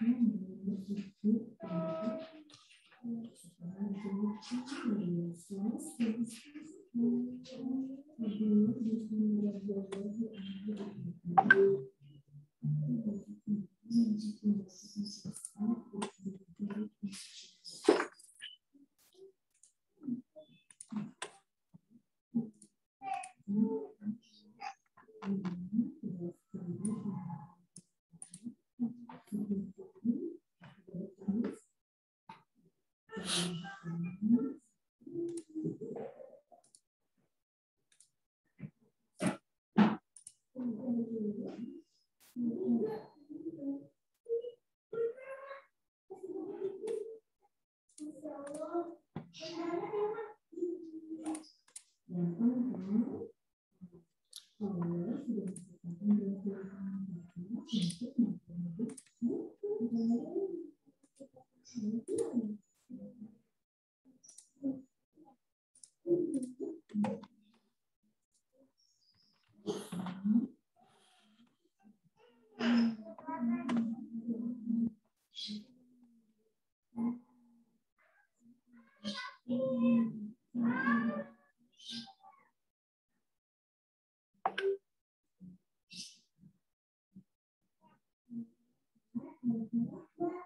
Hmm. Thank you.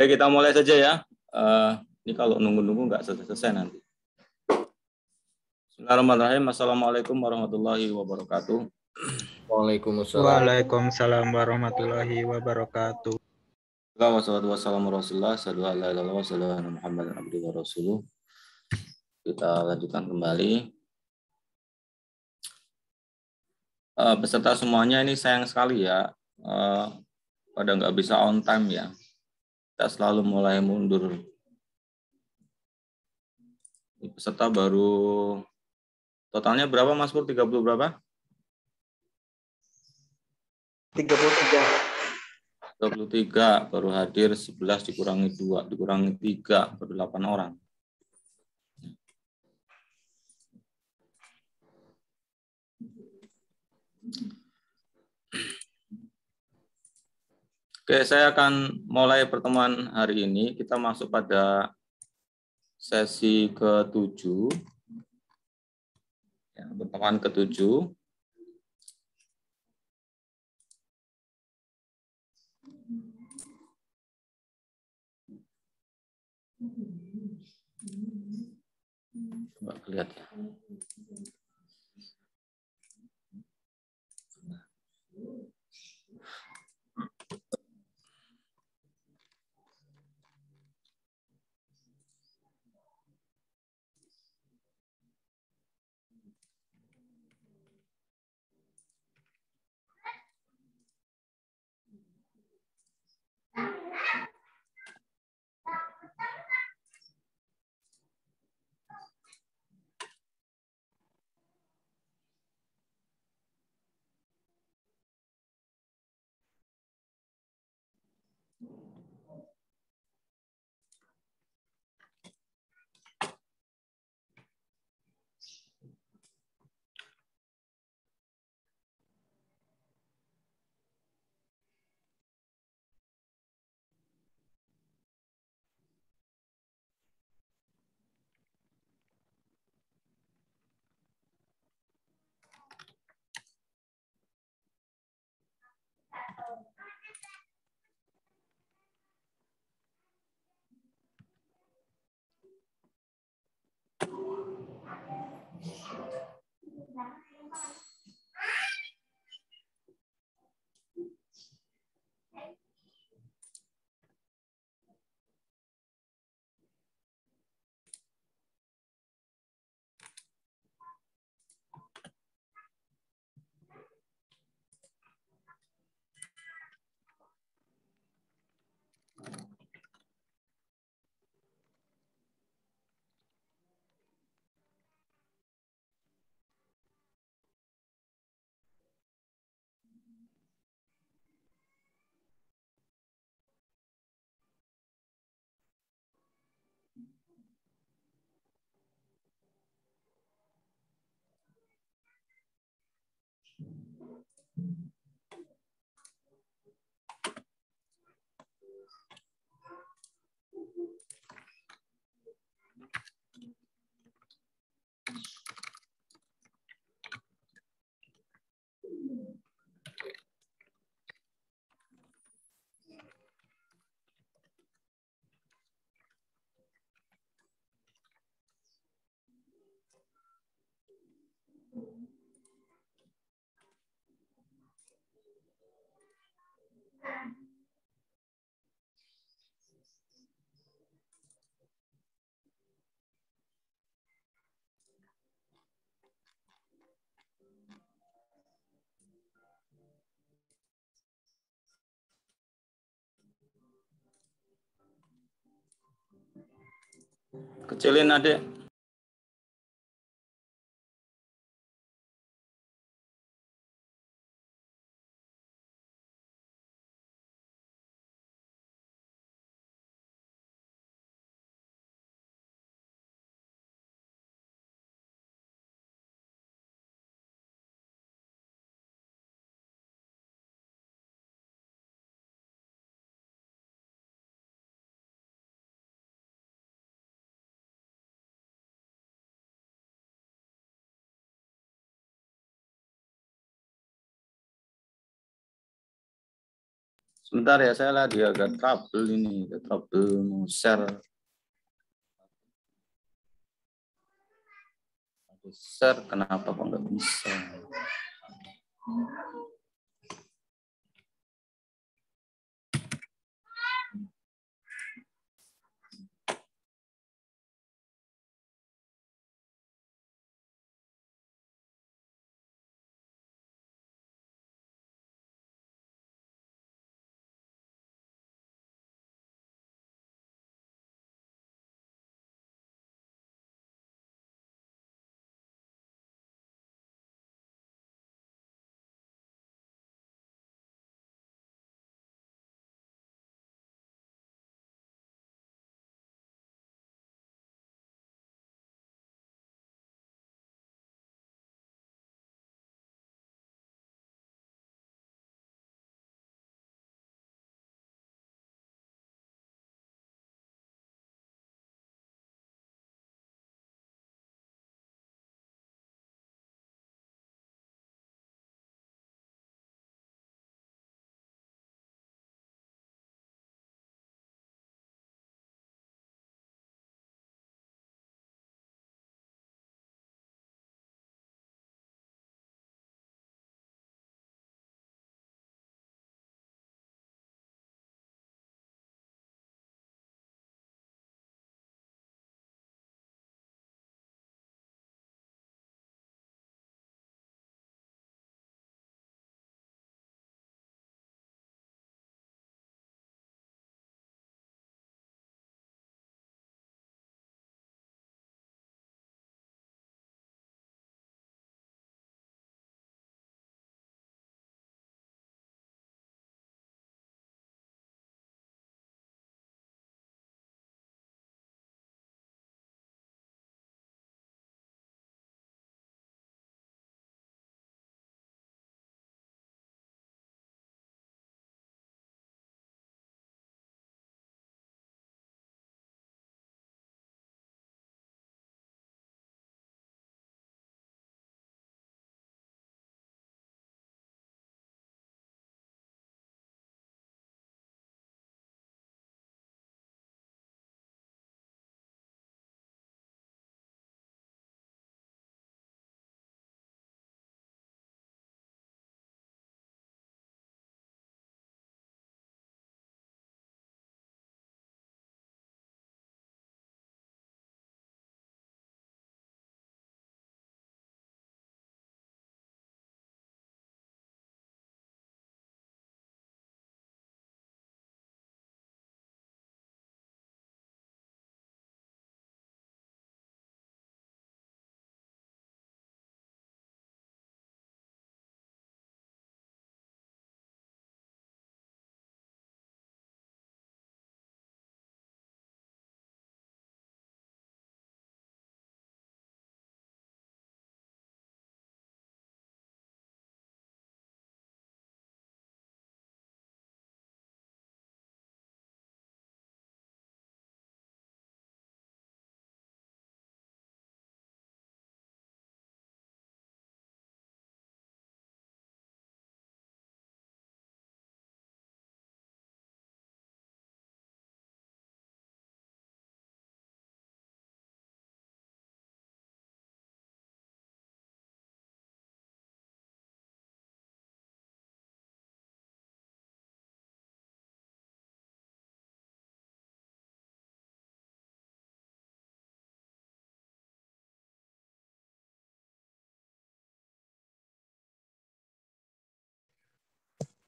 Oke, kita mulai saja ya. Uh, ini kalau nunggu-nunggu nggak selesai-selesai nanti. Bismillahirrahmanirrahim. Assalamualaikum warahmatullahi wabarakatuh. Waalaikumsalam. Waalaikumsalam warahmatullahi wabarakatuh. Wassalamualaikum warahmatullahi wabarakatuh. Kita lanjutkan kembali. Eh, peserta semuanya ini sayang sekali ya. Eh, pada nggak bisa on time ya. Kita selalu mulai mundur. Peserta baru totalnya berapa Mas Pur? 30 berapa? 33. tiga baru hadir 11 dikurangi 2 dikurangi 3 baru 8 orang. Oke, saya akan mulai pertemuan hari ini. Kita masuk pada sesi ke-7. Ya, pertemuan ke-7. Coba kelihatan. Ya. Mm-hmm. Kecilin adik. Sebentar ya, saya lagi agak trouble ini, agak trouble mau share. Aku share, kenapa kok nggak bisa?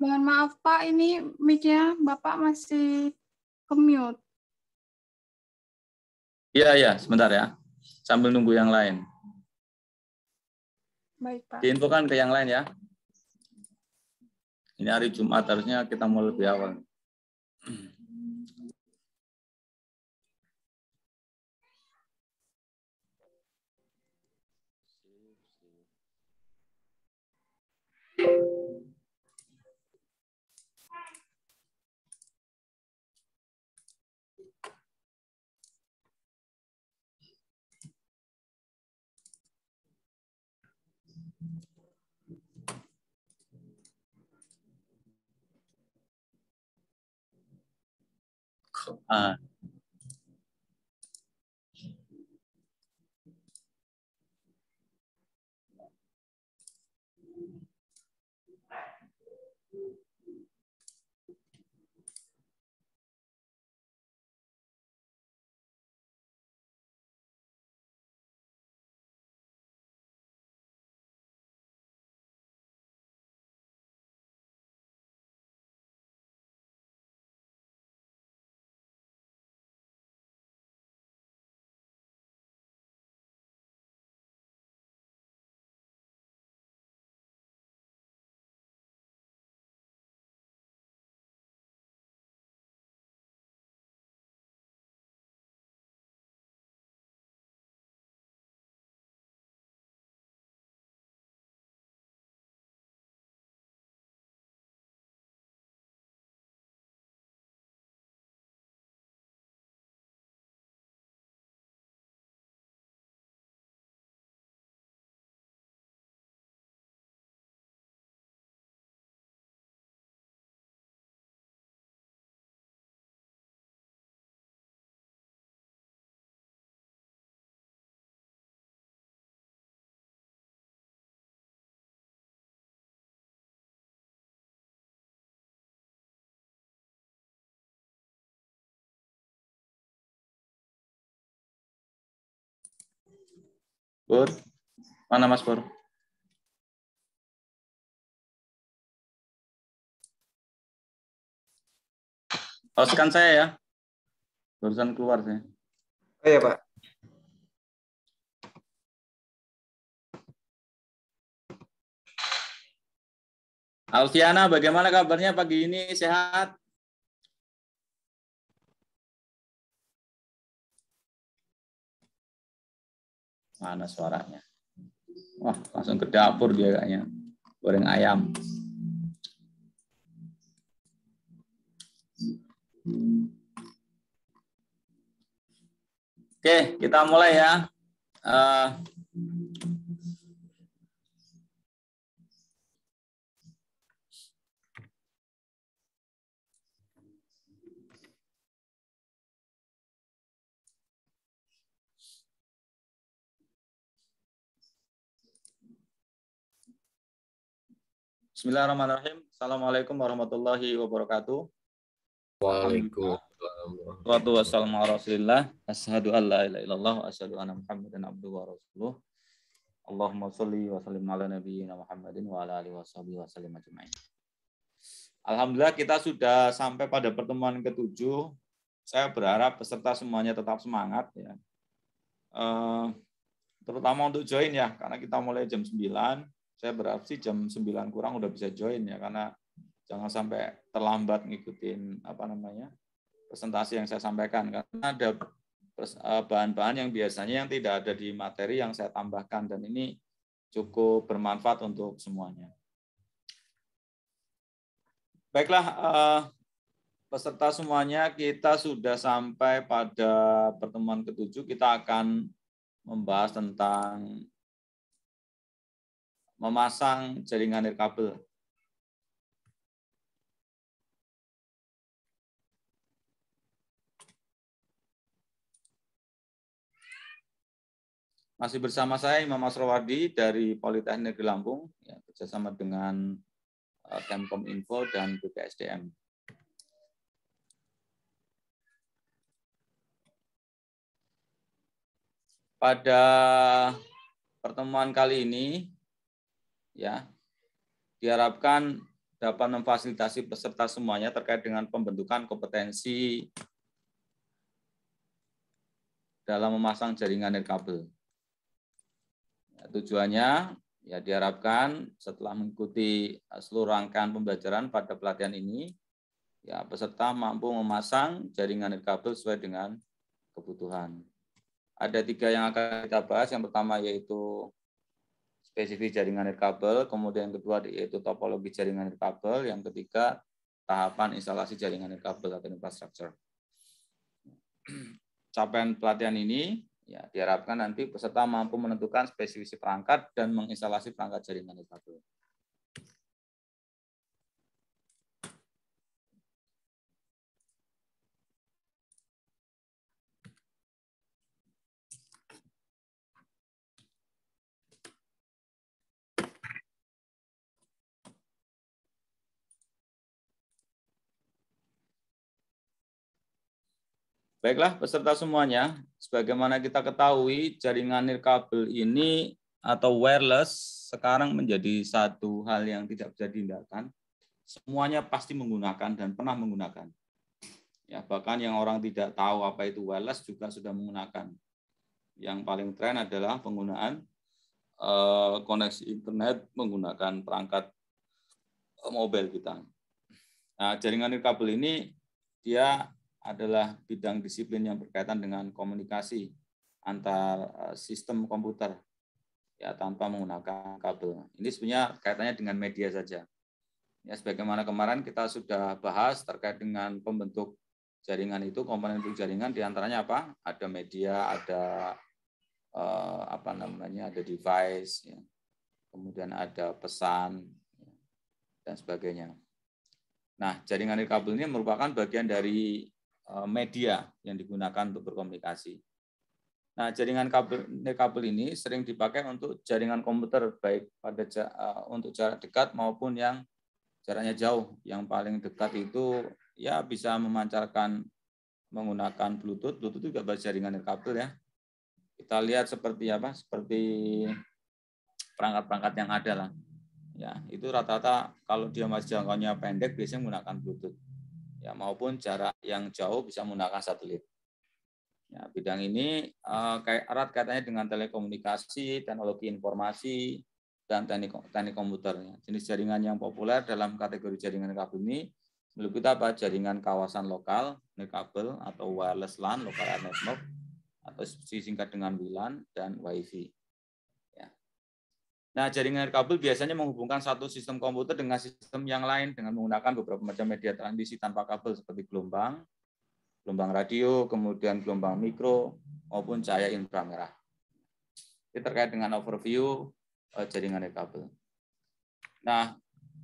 Mohon maaf Pak, ini mic-nya Bapak masih kemute. Iya, iya, sebentar ya. Sambil nunggu yang lain. Baik, Pak. Diinfokan ke yang lain ya. Ini hari Jumat, harusnya kita mau lebih awal. Thank you. uh, Pur. Mana Mas Pur? Oskan saya ya. Barusan keluar saya. Oh iya, Pak. Alfiana, bagaimana kabarnya pagi ini? Sehat? Mana suaranya? Wah, langsung ke dapur dia kayaknya. Goreng ayam. Oke, kita mulai ya. Uh, Bismillahirrahmanirrahim. Assalamualaikum warahmatullahi wabarakatuh. Waalaikumsalam. warahmatullahi wabarakatuh. Assalamualaikum Asyhadu an la ilaha illallah wa asyhadu anna Muhammadan abduhu wa rasuluh. Allahumma shalli wa sallim ala nabiyyina Muhammadin wa ala alihi washabihi sallim ajmain. Alhamdulillah kita sudah sampai pada pertemuan ketujuh. Saya berharap peserta semuanya tetap semangat ya. Eh, terutama untuk join ya karena kita mulai jam 9 saya sih jam 9 kurang udah bisa join ya karena jangan sampai terlambat ngikutin apa namanya presentasi yang saya sampaikan karena ada eh, bahan-bahan yang biasanya yang tidak ada di materi yang saya tambahkan dan ini cukup bermanfaat untuk semuanya. Baiklah eh, peserta semuanya kita sudah sampai pada pertemuan ketujuh kita akan membahas tentang memasang jaringan nirkabel. Masih bersama saya Imam Asrawardi dari Politeknik Negeri Lampung, ya, kerjasama dengan eh, Kemkom Info dan BPSDM. Pada pertemuan kali ini, ya diharapkan dapat memfasilitasi peserta semuanya terkait dengan pembentukan kompetensi dalam memasang jaringan kabel. Ya, tujuannya ya diharapkan setelah mengikuti seluruh rangkaian pembelajaran pada pelatihan ini ya peserta mampu memasang jaringan kabel sesuai dengan kebutuhan. Ada tiga yang akan kita bahas. Yang pertama yaitu spesifik jaringan nirkabel, kemudian yang kedua yaitu topologi jaringan nirkabel, yang ketiga tahapan instalasi jaringan nirkabel atau infrastructure. Capaian pelatihan ini ya diharapkan nanti peserta mampu menentukan spesifikasi perangkat dan menginstalasi perangkat jaringan nirkabel. Baiklah peserta semuanya, sebagaimana kita ketahui jaringan nirkabel ini atau wireless sekarang menjadi satu hal yang tidak bisa dihindarkan. Semuanya pasti menggunakan dan pernah menggunakan. Ya, bahkan yang orang tidak tahu apa itu wireless juga sudah menggunakan. Yang paling tren adalah penggunaan eh, koneksi internet menggunakan perangkat eh, mobile kita. Nah, jaringan nirkabel ini dia adalah bidang disiplin yang berkaitan dengan komunikasi antar eh, sistem komputer ya tanpa menggunakan kabel. Ini sebenarnya kaitannya dengan media saja. Ya sebagaimana kemarin kita sudah bahas terkait dengan pembentuk jaringan itu komponen untuk jaringan diantaranya apa? Ada media, ada eh, apa namanya, ada device, ya. kemudian ada pesan ya, dan sebagainya. Nah jaringan kabel ini merupakan bagian dari Eh, media yang digunakan untuk berkomunikasi. Nah, jaringan kabel kabel ini sering dipakai untuk jaringan komputer baik pada eh, untuk jarak dekat maupun yang jaraknya jauh. Yang paling dekat itu ya bisa memancarkan menggunakan Bluetooth. Bluetooth juga bahas jaringan kabel ya. Kita lihat seperti apa? Seperti perangkat-perangkat yang ada lah. Ya, itu rata-rata kalau dia masih jangkauannya pendek biasanya menggunakan Bluetooth ya maupun jarak yang jauh bisa menggunakan satelit. Ya, bidang ini uh, kayak erat katanya dengan telekomunikasi, teknologi informasi, dan teknik, teknik komputernya. Jenis jaringan yang populer dalam kategori jaringan kabel ini meliputi apa? Jaringan kawasan lokal, kabel atau wireless LAN, local network, atau disingkat dengan WLAN dan WiFi. Nah, jaringan kabel biasanya menghubungkan satu sistem komputer dengan sistem yang lain dengan menggunakan beberapa macam media transmisi tanpa kabel seperti gelombang, gelombang radio, kemudian gelombang mikro maupun cahaya inframerah. Ini terkait dengan overview eh, jaringan air kabel. Nah,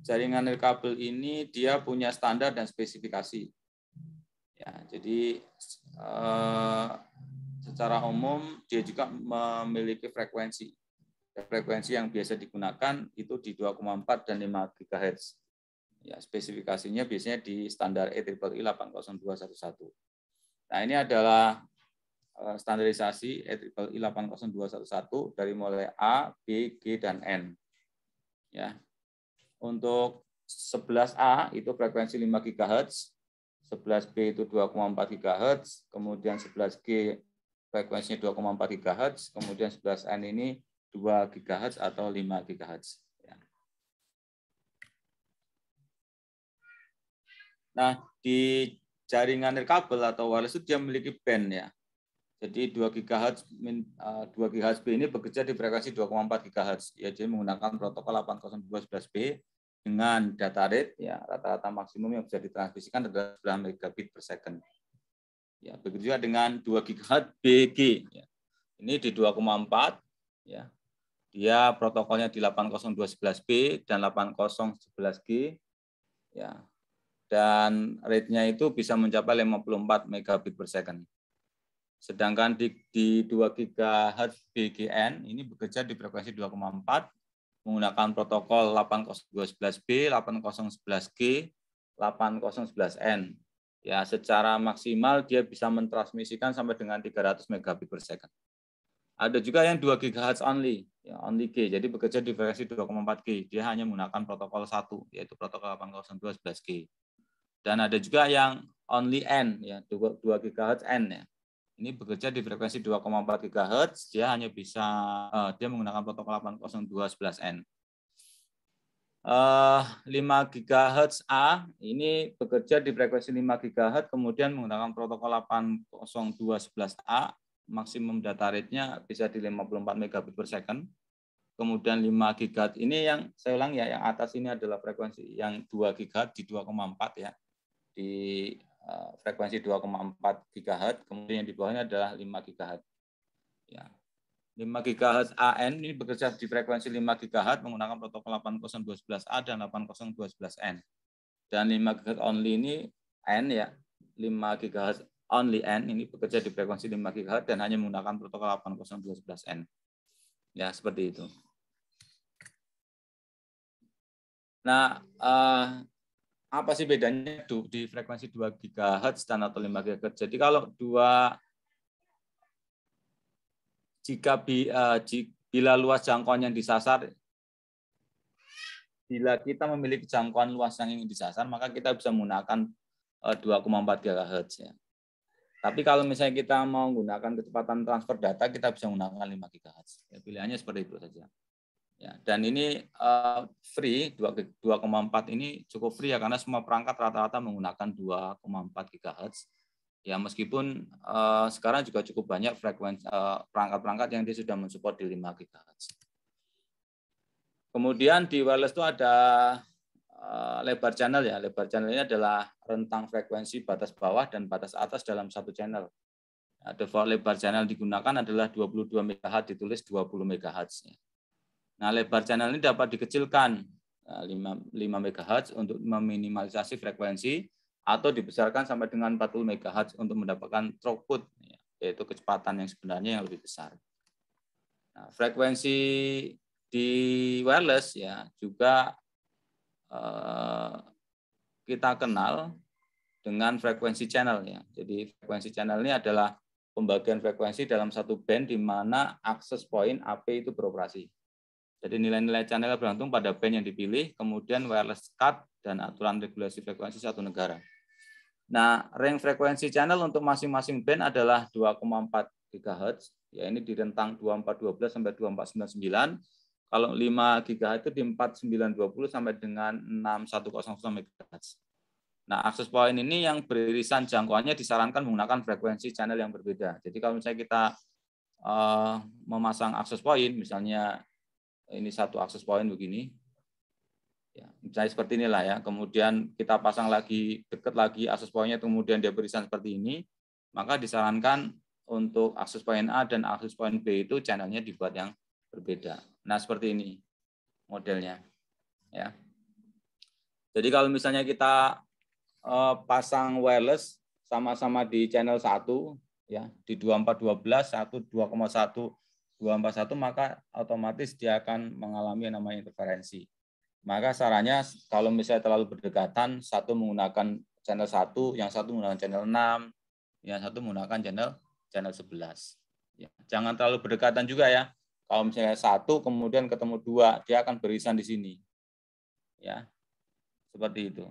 jaringan air kabel ini dia punya standar dan spesifikasi. Ya, jadi eh, secara umum dia juga memiliki frekuensi frekuensi yang biasa digunakan itu di 2,4 dan 5 GHz. Ya, spesifikasinya biasanya di standar EEE 80211. E nah, ini adalah eh, standarisasi EEE 80211 e dari mulai A, B, G, dan N. Ya. Untuk 11A itu frekuensi 5 GHz, 11B itu 2,4 GHz, kemudian 11G frekuensinya 2,4 GHz, kemudian 11N ini 2 GHz atau 5 GHz. Ya. Nah, di jaringan nirkabel atau wireless itu dia memiliki band ya. Jadi 2 GHz 2 GHz B ini bekerja di frekuensi 2,4 GHz. Ya, jadi menggunakan protokol 802.11b dengan data rate ya rata-rata maksimum yang bisa ditransmisikan adalah 9 megabit per second. Ya, begitu juga dengan 2 GHz BG ya. Ini di 2,4 ya. Dia protokolnya di 80211B dan 80111G. Ya. Dan rate-nya itu bisa mencapai 54 megabit per second. Sedangkan di, di 2 GHz BGN ini bekerja di frekuensi 2,4 menggunakan protokol 80211B, 8011G, 8011N. Ya, secara maksimal dia bisa mentransmisikan sampai dengan 300 megabit per second. Ada juga yang 2 GHz only, ya, only G, jadi bekerja di frekuensi 2,4 G. Dia hanya menggunakan protokol satu, yaitu protokol 802.11 G. Dan ada juga yang only N, ya, 2 GHz N. Ya. Ini bekerja di frekuensi 2,4 GHz, dia hanya bisa, uh, dia menggunakan protokol 802.11 N. Uh, 5 GHz A ini bekerja di frekuensi 5 GHz kemudian menggunakan protokol 802.11a maksimum data rate-nya bisa di 54 megabit per second. Kemudian 5 gigahertz ini yang saya ulang ya, yang atas ini adalah frekuensi yang 2 gigahertz di 2,4 ya. Di eh, frekuensi 2,4 gigahertz, kemudian yang di bawahnya adalah 5 gigahertz. Ya. 5 gigahertz AN ini bekerja di frekuensi 5 gigahertz menggunakan protokol 80211A dan 80211N. Dan 5 gigahertz only ini N ya, 5 GHz only N ini bekerja di frekuensi 5 GHz dan hanya menggunakan protokol 802.11n. Ya, seperti itu. Nah, eh, apa sih bedanya di frekuensi 2 GHz dan atau 5 GHz? Jadi kalau dua jika bi, eh, bila luas jangkauan yang disasar bila kita memiliki jangkauan luas yang ingin disasar, maka kita bisa menggunakan 2,4 eh, GHz ya. Tapi kalau misalnya kita mau menggunakan kecepatan transfer data, kita bisa menggunakan 5 GHz. Ya, pilihannya seperti itu saja. Ya, dan ini uh, free 2,4 ini cukup free ya karena semua perangkat rata-rata menggunakan 2,4 GHz. Ya meskipun uh, sekarang juga cukup banyak frekuensi uh, perangkat-perangkat yang dia sudah mensupport di 5 GHz. Kemudian di wireless itu ada Eh, lebar channel ya. Lebar channel ini adalah rentang frekuensi batas bawah dan batas atas dalam satu channel. Nah, default lebar channel digunakan adalah 22 MHz ditulis 20 MHz. Nah, lebar channel ini dapat dikecilkan 5 eh, MHz untuk meminimalisasi frekuensi atau dibesarkan sampai dengan 40 MHz untuk mendapatkan throughput ya, yaitu kecepatan yang sebenarnya yang lebih besar. Nah, frekuensi di wireless ya juga Eh, kita kenal dengan frekuensi channel ya. Jadi frekuensi channel ini adalah pembagian frekuensi dalam satu band di mana akses point AP itu beroperasi. Jadi nilai-nilai channel bergantung pada band yang dipilih, kemudian wireless card dan aturan regulasi frekuensi satu negara. Nah, range frekuensi channel untuk masing-masing band adalah 2,4 GHz, ya ini di rentang 2412 sampai 2499 kalau 5 GHz itu di 4920 sampai dengan 6100 MHz. Nah, akses point ini yang beririsan jangkauannya disarankan menggunakan frekuensi channel yang berbeda. Jadi kalau misalnya kita uh, memasang akses point, misalnya ini satu akses point begini, ya, misalnya seperti inilah ya. Kemudian kita pasang lagi dekat lagi akses pointnya, kemudian dia beririsan seperti ini, maka disarankan untuk akses point A dan akses point B itu channelnya dibuat yang berbeda. Nah, seperti ini modelnya. Ya. Jadi kalau misalnya kita uh, pasang wireless sama-sama di channel 1 ya, di 2412 1 2,1 241 maka otomatis dia akan mengalami yang namanya interferensi. Maka sarannya kalau misalnya terlalu berdekatan, satu menggunakan channel 1, yang satu menggunakan channel 6, yang satu menggunakan channel channel 11. Ya, jangan terlalu berdekatan juga ya. Kalau misalnya satu kemudian ketemu dua, dia akan berisan di sini. Ya, seperti itu.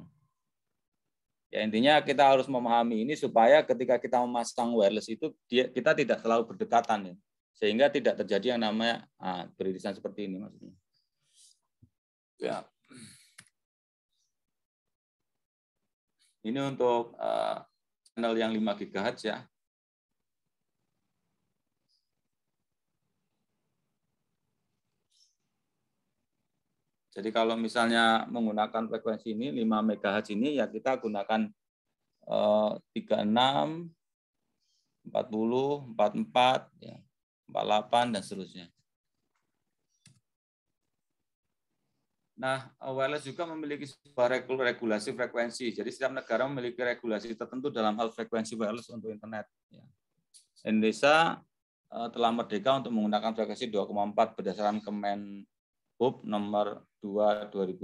Ya intinya kita harus memahami ini supaya ketika kita memasang wireless itu dia, kita tidak selalu berdekatan ya. Sehingga tidak terjadi yang namanya ah, beririsan seperti ini maksudnya. Ya. Ini untuk uh, channel yang 5 GHz ya. Jadi kalau misalnya menggunakan frekuensi ini 5 MHz ini ya kita gunakan eh, 36 40 44 ya 48 dan seterusnya. Nah, wireless juga memiliki sebuah regulasi frekuensi. Jadi setiap negara memiliki regulasi tertentu dalam hal frekuensi wireless untuk internet. Ya. Indonesia eh, telah merdeka untuk menggunakan frekuensi 2,4 berdasarkan Kemenhub nomor 2 2005.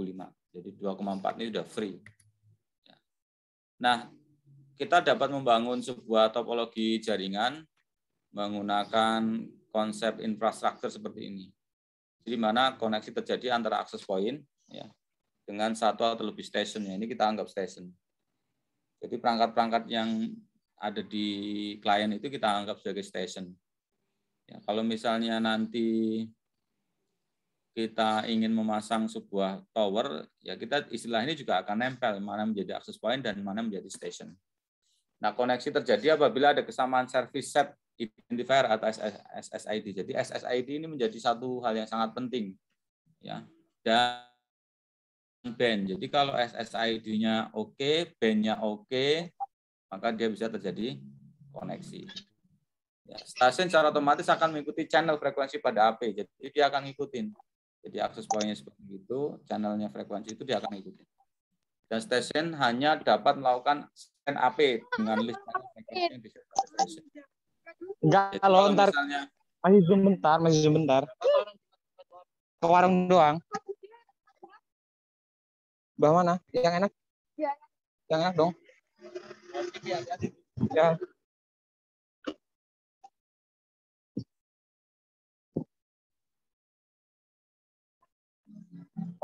Jadi 2,4 ini sudah free. Ya. Nah, kita dapat membangun sebuah topologi jaringan menggunakan konsep infrastruktur seperti ini. Di mana koneksi terjadi antara akses point ya, dengan satu atau lebih station. Ya, ini kita anggap station. Jadi perangkat-perangkat yang ada di klien itu kita anggap sebagai station. Ya, kalau misalnya nanti kita ingin memasang sebuah tower, ya kita istilah ini juga akan nempel mana menjadi access point dan mana menjadi station. Nah, koneksi terjadi apabila ada kesamaan service set identifier atau SSID. Jadi SSID ini menjadi satu hal yang sangat penting. Ya. Dan band. Jadi kalau SSID-nya oke, okay, band-nya oke, maka dia bisa terjadi koneksi. Ya, stasiun secara otomatis akan mengikuti channel frekuensi pada AP. Jadi dia akan ngikutin. Jadi akses bawahnya seperti itu, channelnya frekuensi itu dia akan ikuti. Dan stasiun hanya dapat melakukan scan AP dengan list Enggak, kalau, kalau ntar masih zoom bentar, masih zoom bentar. Ke warung doang. Bah mana? Yang enak? Iya. Yang enak dong. Iya, iya. Ya.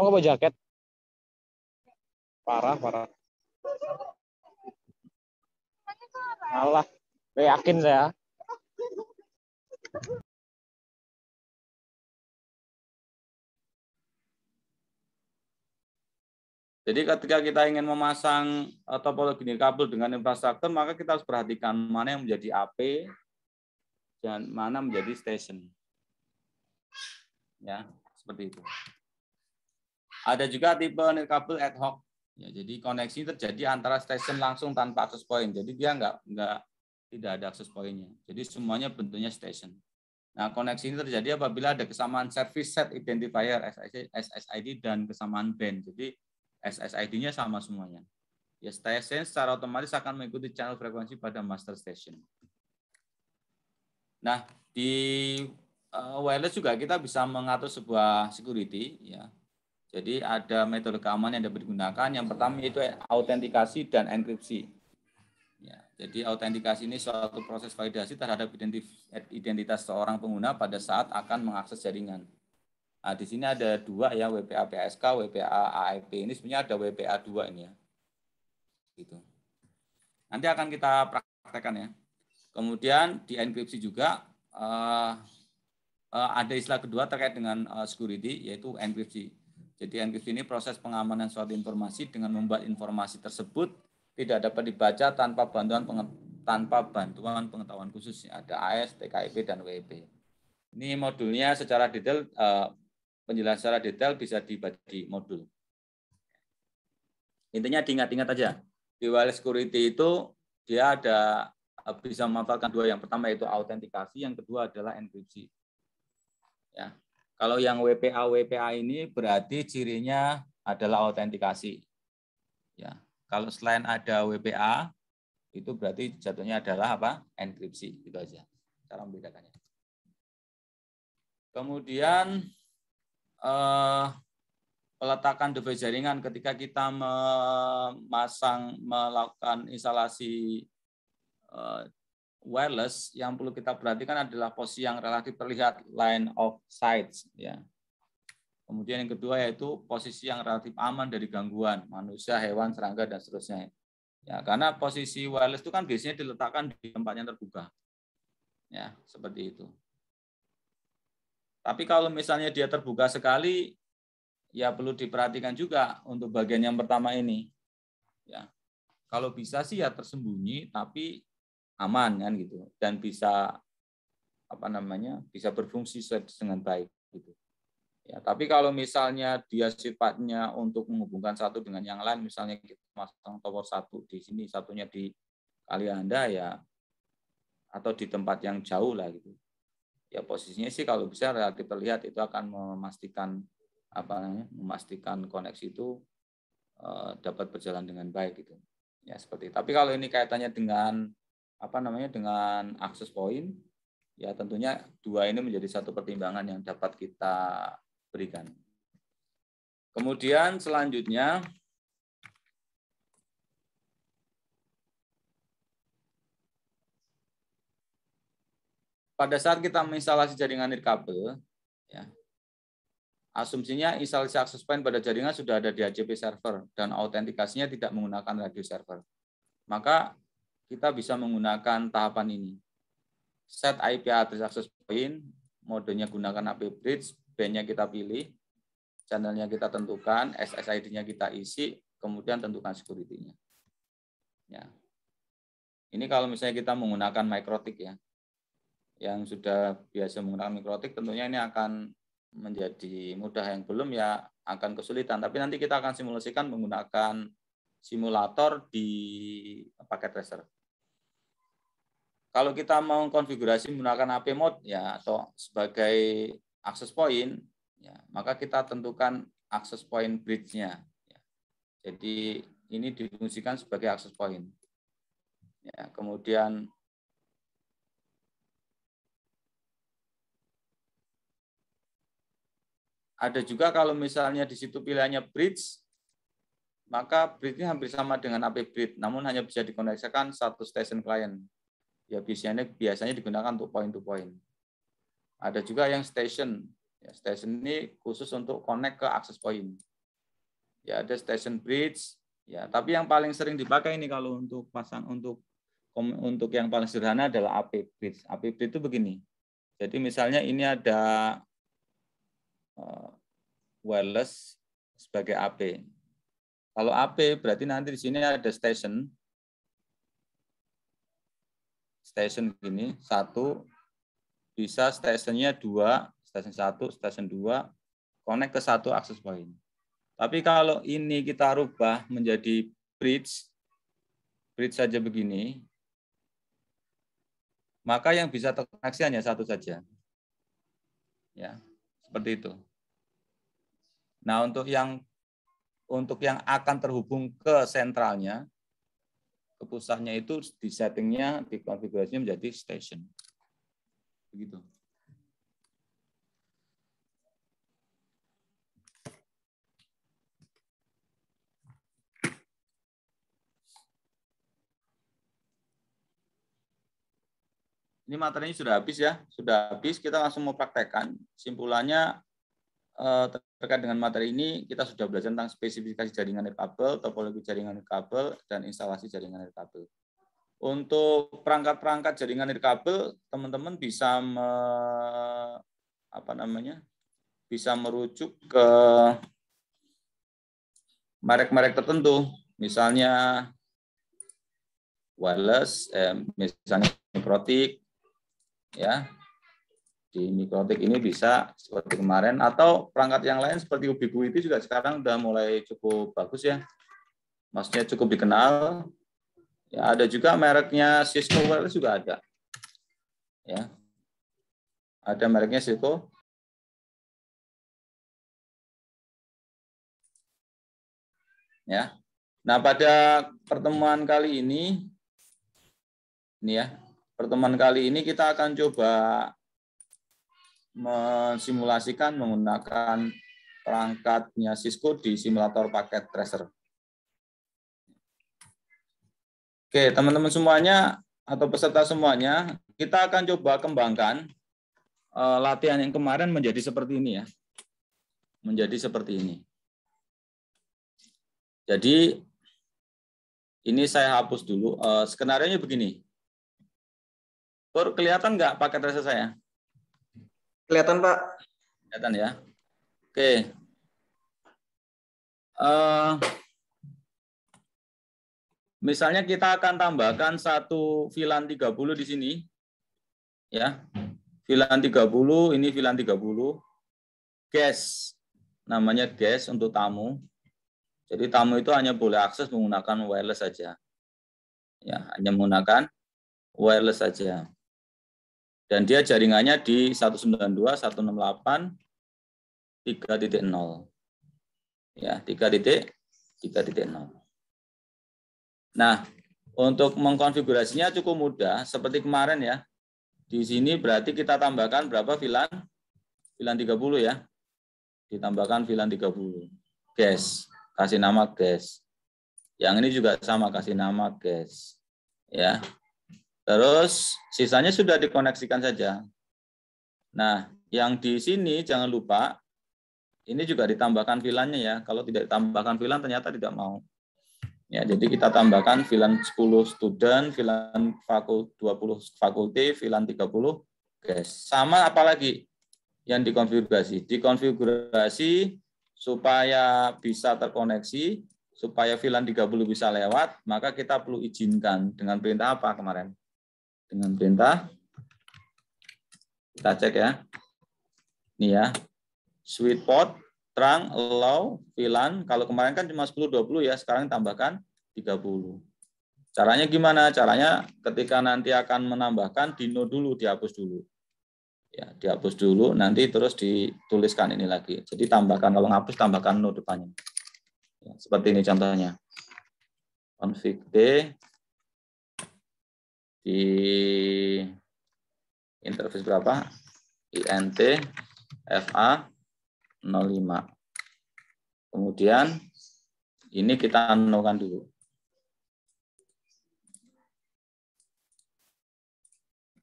Oh, nggak bawa jaket? Parah, parah. Allah, gue yakin saya. Jadi ketika kita ingin memasang eh, topologi kabel dengan infrastruktur, maka kita harus perhatikan mana yang menjadi AP dan mana menjadi station. Ya, seperti itu. Ada juga tipe nirkabel ad hoc. Ya, jadi koneksi terjadi antara stasiun langsung tanpa akses point. Jadi dia nggak nggak tidak ada akses poinnya. Jadi semuanya bentuknya stasiun. Nah, koneksi ini terjadi apabila ada kesamaan service set identifier SSID dan kesamaan band. Jadi SSID-nya sama semuanya. Ya, stasiun secara otomatis akan mengikuti channel frekuensi pada master station. Nah, di eh, wireless juga kita bisa mengatur sebuah security ya jadi ada metode keamanan yang dapat digunakan. Yang pertama itu autentikasi dan enkripsi. Ya, jadi autentikasi ini suatu proses validasi terhadap identitas seorang pengguna pada saat akan mengakses jaringan. Nah, di sini ada dua ya WPA PSK, WPA AIP. E ini sebenarnya ada WPA 2 ini ya. Gitu. Nanti akan kita praktekkan ya. Kemudian di enkripsi juga uh, ada istilah kedua terkait dengan eh, security yaitu enkripsi jadi encryption ini proses pengamanan suatu informasi dengan membuat informasi tersebut tidak dapat dibaca tanpa bantuan tanpa bantuan pengetahuan khusus ada AS, TKIP dan WIP. Ini modulnya secara detail eh, penjelasan secara detail bisa dibagi modul. Intinya diingat-ingat aja. Di wireless security itu dia ada eh, bisa memanfaatkan dua yang pertama yaitu autentikasi, yang kedua adalah enkripsi. Ya, kalau yang WPA WPA ini berarti cirinya adalah autentikasi. Ya. Kalau selain ada WPA itu berarti jatuhnya adalah apa? enkripsi gitu aja. Cara membedakannya. Kemudian eh, peletakan device jaringan ketika kita memasang melakukan instalasi eh, wireless yang perlu kita perhatikan adalah posisi yang relatif terlihat line of sight ya. Kemudian yang kedua yaitu posisi yang relatif aman dari gangguan manusia, hewan, serangga dan seterusnya. Ya, karena posisi wireless itu kan biasanya diletakkan di tempat yang terbuka. Ya, seperti itu. Tapi kalau misalnya dia terbuka sekali, ya perlu diperhatikan juga untuk bagian yang pertama ini. Ya. Kalau bisa sih ya tersembunyi, tapi aman kan gitu dan bisa apa namanya bisa berfungsi dengan baik gitu. Ya, tapi kalau misalnya dia sifatnya untuk menghubungkan satu dengan yang lain, misalnya kita masang tower satu di sini, satunya di kali Anda ya atau di tempat yang jauh lah gitu. Ya posisinya sih kalau bisa relatif terlihat itu akan memastikan apa namanya? memastikan koneksi itu eh, dapat berjalan dengan baik gitu. Ya seperti. Tapi kalau ini kaitannya dengan apa namanya dengan akses poin ya tentunya dua ini menjadi satu pertimbangan yang dapat kita berikan. Kemudian selanjutnya pada saat kita menginstalasi jaringan nirkabel ya asumsinya instalasi akses point pada jaringan sudah ada di HCP server dan autentikasinya tidak menggunakan radio server. Maka kita bisa menggunakan tahapan ini. Set IP address access point, modenya gunakan AP bridge, bandnya kita pilih, channelnya kita tentukan, SSID-nya kita isi, kemudian tentukan security-nya. Ya. Ini kalau misalnya kita menggunakan mikrotik ya, yang sudah biasa menggunakan mikrotik tentunya ini akan menjadi mudah yang belum ya akan kesulitan. Tapi nanti kita akan simulasikan menggunakan simulator di paket tracer. Kalau kita mau konfigurasi menggunakan AP mode ya atau sebagai akses point, ya, maka kita tentukan akses point bridge-nya. Ya. Jadi ini difungsikan sebagai akses point. Ya, kemudian ada juga kalau misalnya di situ pilihannya bridge, maka bridge-nya hampir sama dengan AP bridge, namun hanya bisa dikoneksikan satu station client ya biasanya biasanya digunakan untuk point to point. Ada juga yang station. Ya, station ini khusus untuk connect ke access point. Ya ada station bridge. Ya, tapi yang paling sering dipakai ini kalau untuk pasang untuk untuk yang paling sederhana adalah AP bridge. AP bridge itu begini. Jadi misalnya ini ada eh, wireless sebagai AP. Kalau AP berarti nanti di sini ada station station gini satu bisa stationnya dua station satu station dua connect ke satu akses point tapi kalau ini kita rubah menjadi bridge bridge saja begini maka yang bisa terkoneksi hanya satu saja ya seperti itu nah untuk yang untuk yang akan terhubung ke sentralnya Kepusahnya itu di settingnya, di konfigurasinya menjadi station. Begitu. Ini materinya sudah habis ya, sudah habis. Kita langsung mau praktekkan. Simpulannya Eh, terkait dengan materi ini kita sudah belajar tentang spesifikasi jaringan nirkabel, topologi jaringan kabel, dan instalasi jaringan kabel. Untuk perangkat-perangkat jaringan kabel teman-teman bisa me, apa namanya? bisa merujuk ke merek-merek tertentu, misalnya wireless, eh, misalnya Protik, ya di mikrotik ini bisa seperti kemarin atau perangkat yang lain seperti ubiquiti juga sekarang sudah mulai cukup bagus ya. Maksudnya cukup dikenal. Ya, ada juga mereknya Cisco Wireless juga ada. Ya. Ada mereknya Cisco. Ya. Nah, pada pertemuan kali ini ini ya, pertemuan kali ini kita akan coba mensimulasikan menggunakan perangkatnya Cisco di simulator paket tracer. Oke, teman-teman semuanya atau peserta semuanya, kita akan coba kembangkan eh, latihan yang kemarin menjadi seperti ini ya. Menjadi seperti ini. Jadi ini saya hapus dulu. Uh, skenarionya begini. Tur kelihatan nggak paket tracer saya? Kelihatan Pak. Kelihatan ya. Oke. Uh, misalnya kita akan tambahkan satu filan 30 di sini. Ya. Filan 30, ini filan 30. Guest. Namanya guest untuk tamu. Jadi tamu itu hanya boleh akses menggunakan wireless saja. Ya, hanya menggunakan wireless saja. Dan dia jaringannya di 192.168.3.0 Ya, 3.3.0. Nah, untuk mengkonfigurasinya cukup mudah. Seperti kemarin ya, di sini berarti kita tambahkan berapa VLAN? VLAN 30 ya. Ditambahkan VLAN 30. Gas. Kasih nama gas. Yang ini juga sama, kasih nama gas. Ya, Terus sisanya sudah dikoneksikan saja. Nah, yang di sini jangan lupa ini juga ditambahkan vlan ya. Kalau tidak ditambahkan VLAN ternyata tidak mau. Ya, jadi kita tambahkan filan 10 student, VLAN fakult 20 fakulti, VLAN 30 guys. Sama apalagi yang dikonfigurasi. Dikonfigurasi supaya bisa terkoneksi, supaya VLAN 30 bisa lewat, maka kita perlu izinkan dengan perintah apa kemarin? dengan perintah. Kita cek ya. Ini ya. Sweet pot, terang, allow, filan. Kalau kemarin kan cuma 10-20 ya, sekarang tambahkan 30. Caranya gimana? Caranya ketika nanti akan menambahkan dino dulu, dihapus dulu. Ya, dihapus dulu, nanti terus dituliskan ini lagi. Jadi tambahkan, kalau ngapus tambahkan no depannya. Ya, seperti ini contohnya. Config D, di interface berapa? INT FA 05. Kemudian ini kita nolkan dulu.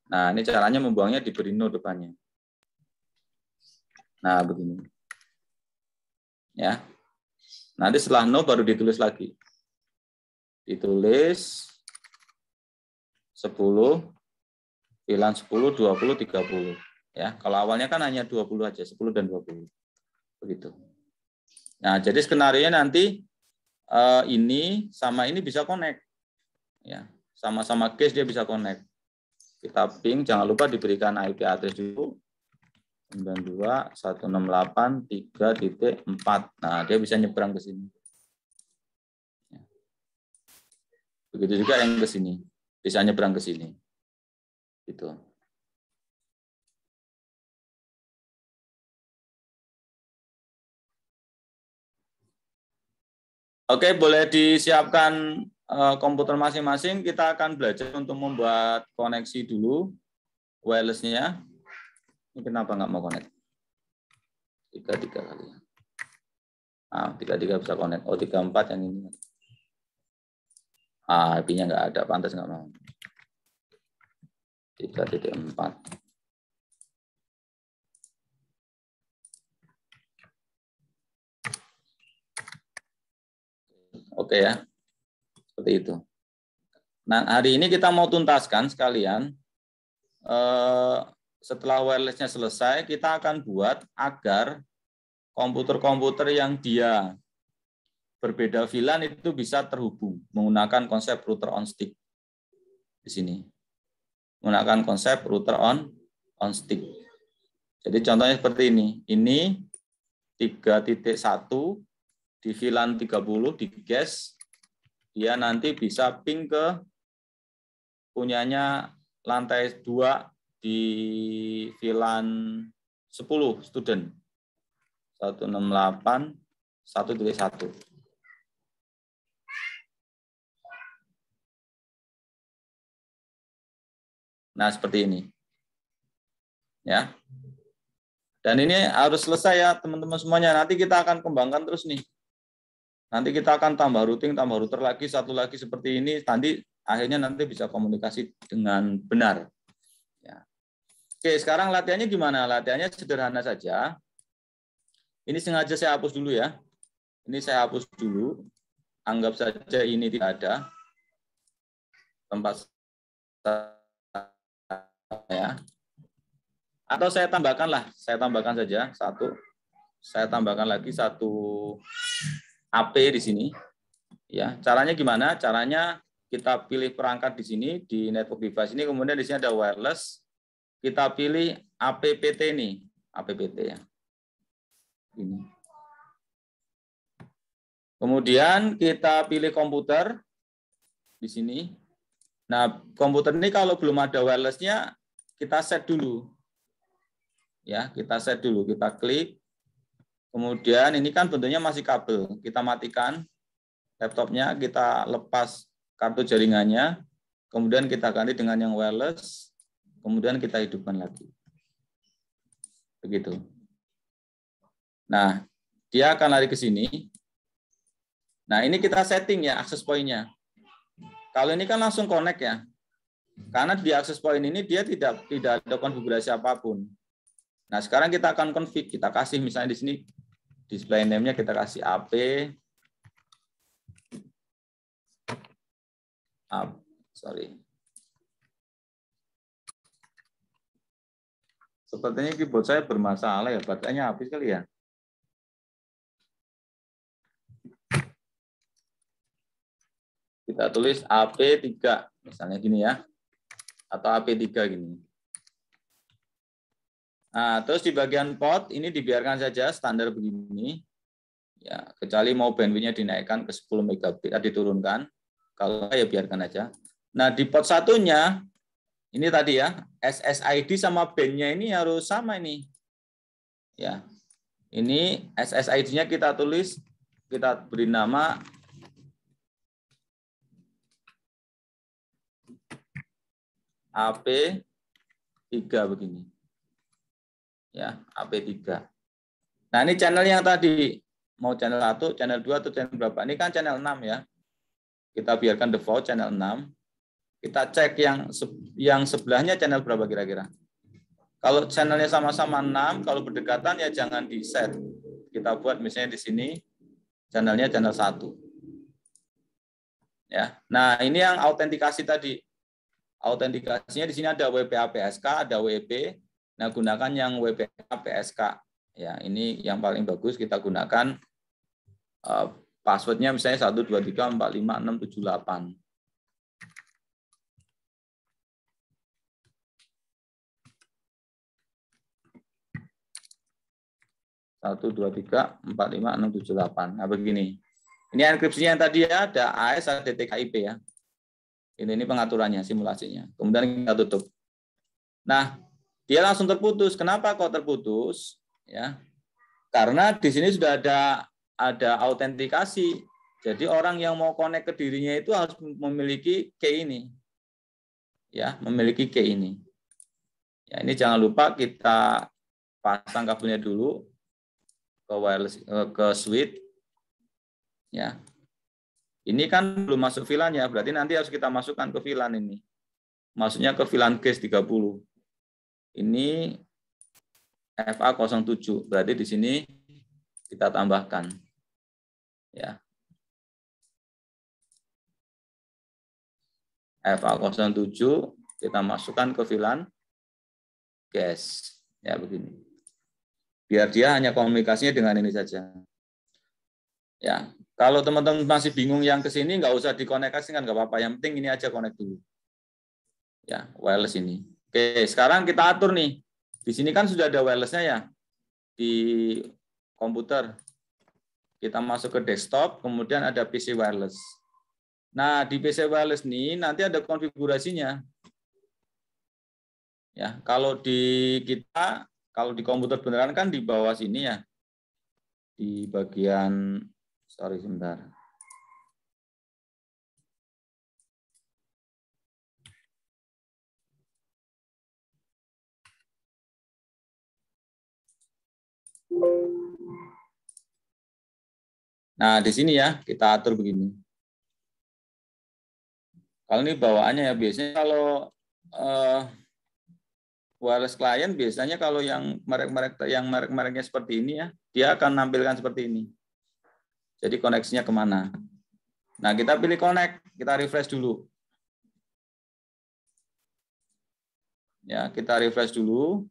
Nah, ini caranya membuangnya diberi no depannya. Nah, begini. Ya. Nanti setelah no baru ditulis lagi. Ditulis 10, pilihan 10, 20, 30. Ya, kalau awalnya kan hanya 20 aja, 10 dan 20. Begitu. Nah, jadi skenario nanti uh, ini sama ini bisa connect. Ya, sama-sama case dia bisa connect. Kita ping, jangan lupa diberikan IP address dulu. 92.168.3.4. Nah, dia bisa nyebrang ke sini. Ya. Begitu juga yang ke sini bisa nyebrang ke sini. Gitu. Oke, boleh disiapkan eh, komputer masing-masing. Kita akan belajar untuk membuat koneksi dulu wirelessnya. Ini kenapa nggak mau connect? Tiga tiga kali. Ya. Ah, tiga tiga bisa connect. Oh, tiga empat yang ini. Ah, IP-nya nggak ada, pantas nggak mau. 3.4. Oke ya, seperti itu. Nah, hari ini kita mau tuntaskan sekalian. Eh, setelah wirelessnya selesai, kita akan buat agar komputer-komputer yang dia berbeda VLAN itu bisa terhubung menggunakan konsep router on stick di sini menggunakan konsep router on on stick. Jadi contohnya seperti ini. Ini 3.1 di VLAN 30 di guest dia nanti bisa ping ke punyanya lantai 2 di VLAN 10 student 168 1.1 Nah, seperti ini. Ya. Dan ini harus selesai ya, teman-teman semuanya. Nanti kita akan kembangkan terus nih. Nanti kita akan tambah routing, tambah router lagi, satu lagi seperti ini. Nanti akhirnya nanti bisa komunikasi dengan benar. Ya. Oke, sekarang latihannya gimana? Latihannya sederhana saja. Ini sengaja saya hapus dulu ya. Ini saya hapus dulu. Anggap saja ini tidak ada. Tempat ya. Atau saya tambahkanlah, saya tambahkan saja satu. Saya tambahkan lagi satu AP di sini. Ya, caranya gimana? Caranya kita pilih perangkat di sini di network device ini kemudian di sini ada wireless. Kita pilih APPT ini, APPT ya. Ini. Kemudian kita pilih komputer di sini. Nah, komputer ini kalau belum ada wirelessnya, kita set dulu. Ya, kita set dulu, kita klik. Kemudian ini kan bentuknya masih kabel. Kita matikan laptopnya, kita lepas kartu jaringannya, kemudian kita ganti dengan yang wireless, kemudian kita hidupkan lagi. Begitu. Nah, dia akan lari ke sini. Nah, ini kita setting ya akses poinnya. Kalau ini kan langsung connect ya. Karena di akses point ini dia tidak tidak ada konfigurasi apapun. Nah, sekarang kita akan config, kita kasih misalnya di sini display name-nya kita kasih AP Ap, sorry. Sepertinya keyboard saya bermasalah ya, baterainya habis kali ya. Kita tulis AP3, misalnya gini ya atau AP3 gini. Nah, terus di bagian port ini dibiarkan saja standar begini. Ya, kecuali mau bandwidth dinaikkan ke 10 megabit, atau diturunkan. Kalau ya biarkan aja. Nah, di port satunya ini tadi ya, SSID sama bandnya ini harus sama ini. Ya. Ini SSID-nya kita tulis, kita beri nama AP3 begini. Ya, AP3. Nah, ini channel yang tadi. Mau channel 1, channel 2, atau channel berapa? Ini kan channel 6 ya. Kita biarkan default channel 6. Kita cek yang yang sebelahnya channel berapa kira-kira. Kalau channelnya sama-sama 6, kalau berdekatan ya jangan di-set. Kita buat misalnya di sini channelnya channel 1. Ya. Nah, ini yang autentikasi tadi. Autentikasinya di sini ada WPA PSK, ada WEP. Nah, gunakan yang WPA PSK. Ya, ini yang paling bagus kita gunakan eh, passwordnya misalnya delapan. satu dua tiga empat lima enam tujuh delapan nah begini ini enkripsinya yang tadi ya ada AS ada TKIP ya ini, ini pengaturannya, simulasinya. Kemudian kita tutup. Nah, dia langsung terputus. Kenapa kok terputus? Ya, karena di sini sudah ada ada autentikasi. Jadi orang yang mau connect ke dirinya itu harus memiliki key ini. Ya, memiliki key ini. Ya, ini jangan lupa kita pasang kabelnya dulu ke wireless eh, ke switch. Ya. Ini kan belum masuk filannya, berarti nanti harus kita masukkan ke filan ini. Maksudnya ke filan case 30. Ini FA 07, berarti di sini kita tambahkan. Ya. FA 07 kita masukkan ke filan gas. Ya begini. Biar dia hanya komunikasinya dengan ini saja. Ya, kalau teman-teman masih bingung yang ke sini, nggak usah kan nggak apa-apa. Yang penting ini aja connect dulu. Ya, wireless ini. Oke, sekarang kita atur nih. Di sini kan sudah ada wirelessnya ya di komputer. Kita masuk ke desktop, kemudian ada PC wireless. Nah, di PC wireless ini nanti ada konfigurasinya. Ya, kalau di kita, kalau di komputer beneran kan di bawah sini ya. Di bagian Sorry sebentar. Nah, di sini ya kita atur begini. Kalau ini bawaannya ya biasanya kalau uh, wireless client biasanya kalau yang merek-merek yang merek-mereknya seperti ini ya, dia akan menampilkan seperti ini. Jadi koneksinya kemana. Nah, kita pilih connect, kita refresh dulu. Ya, kita refresh dulu.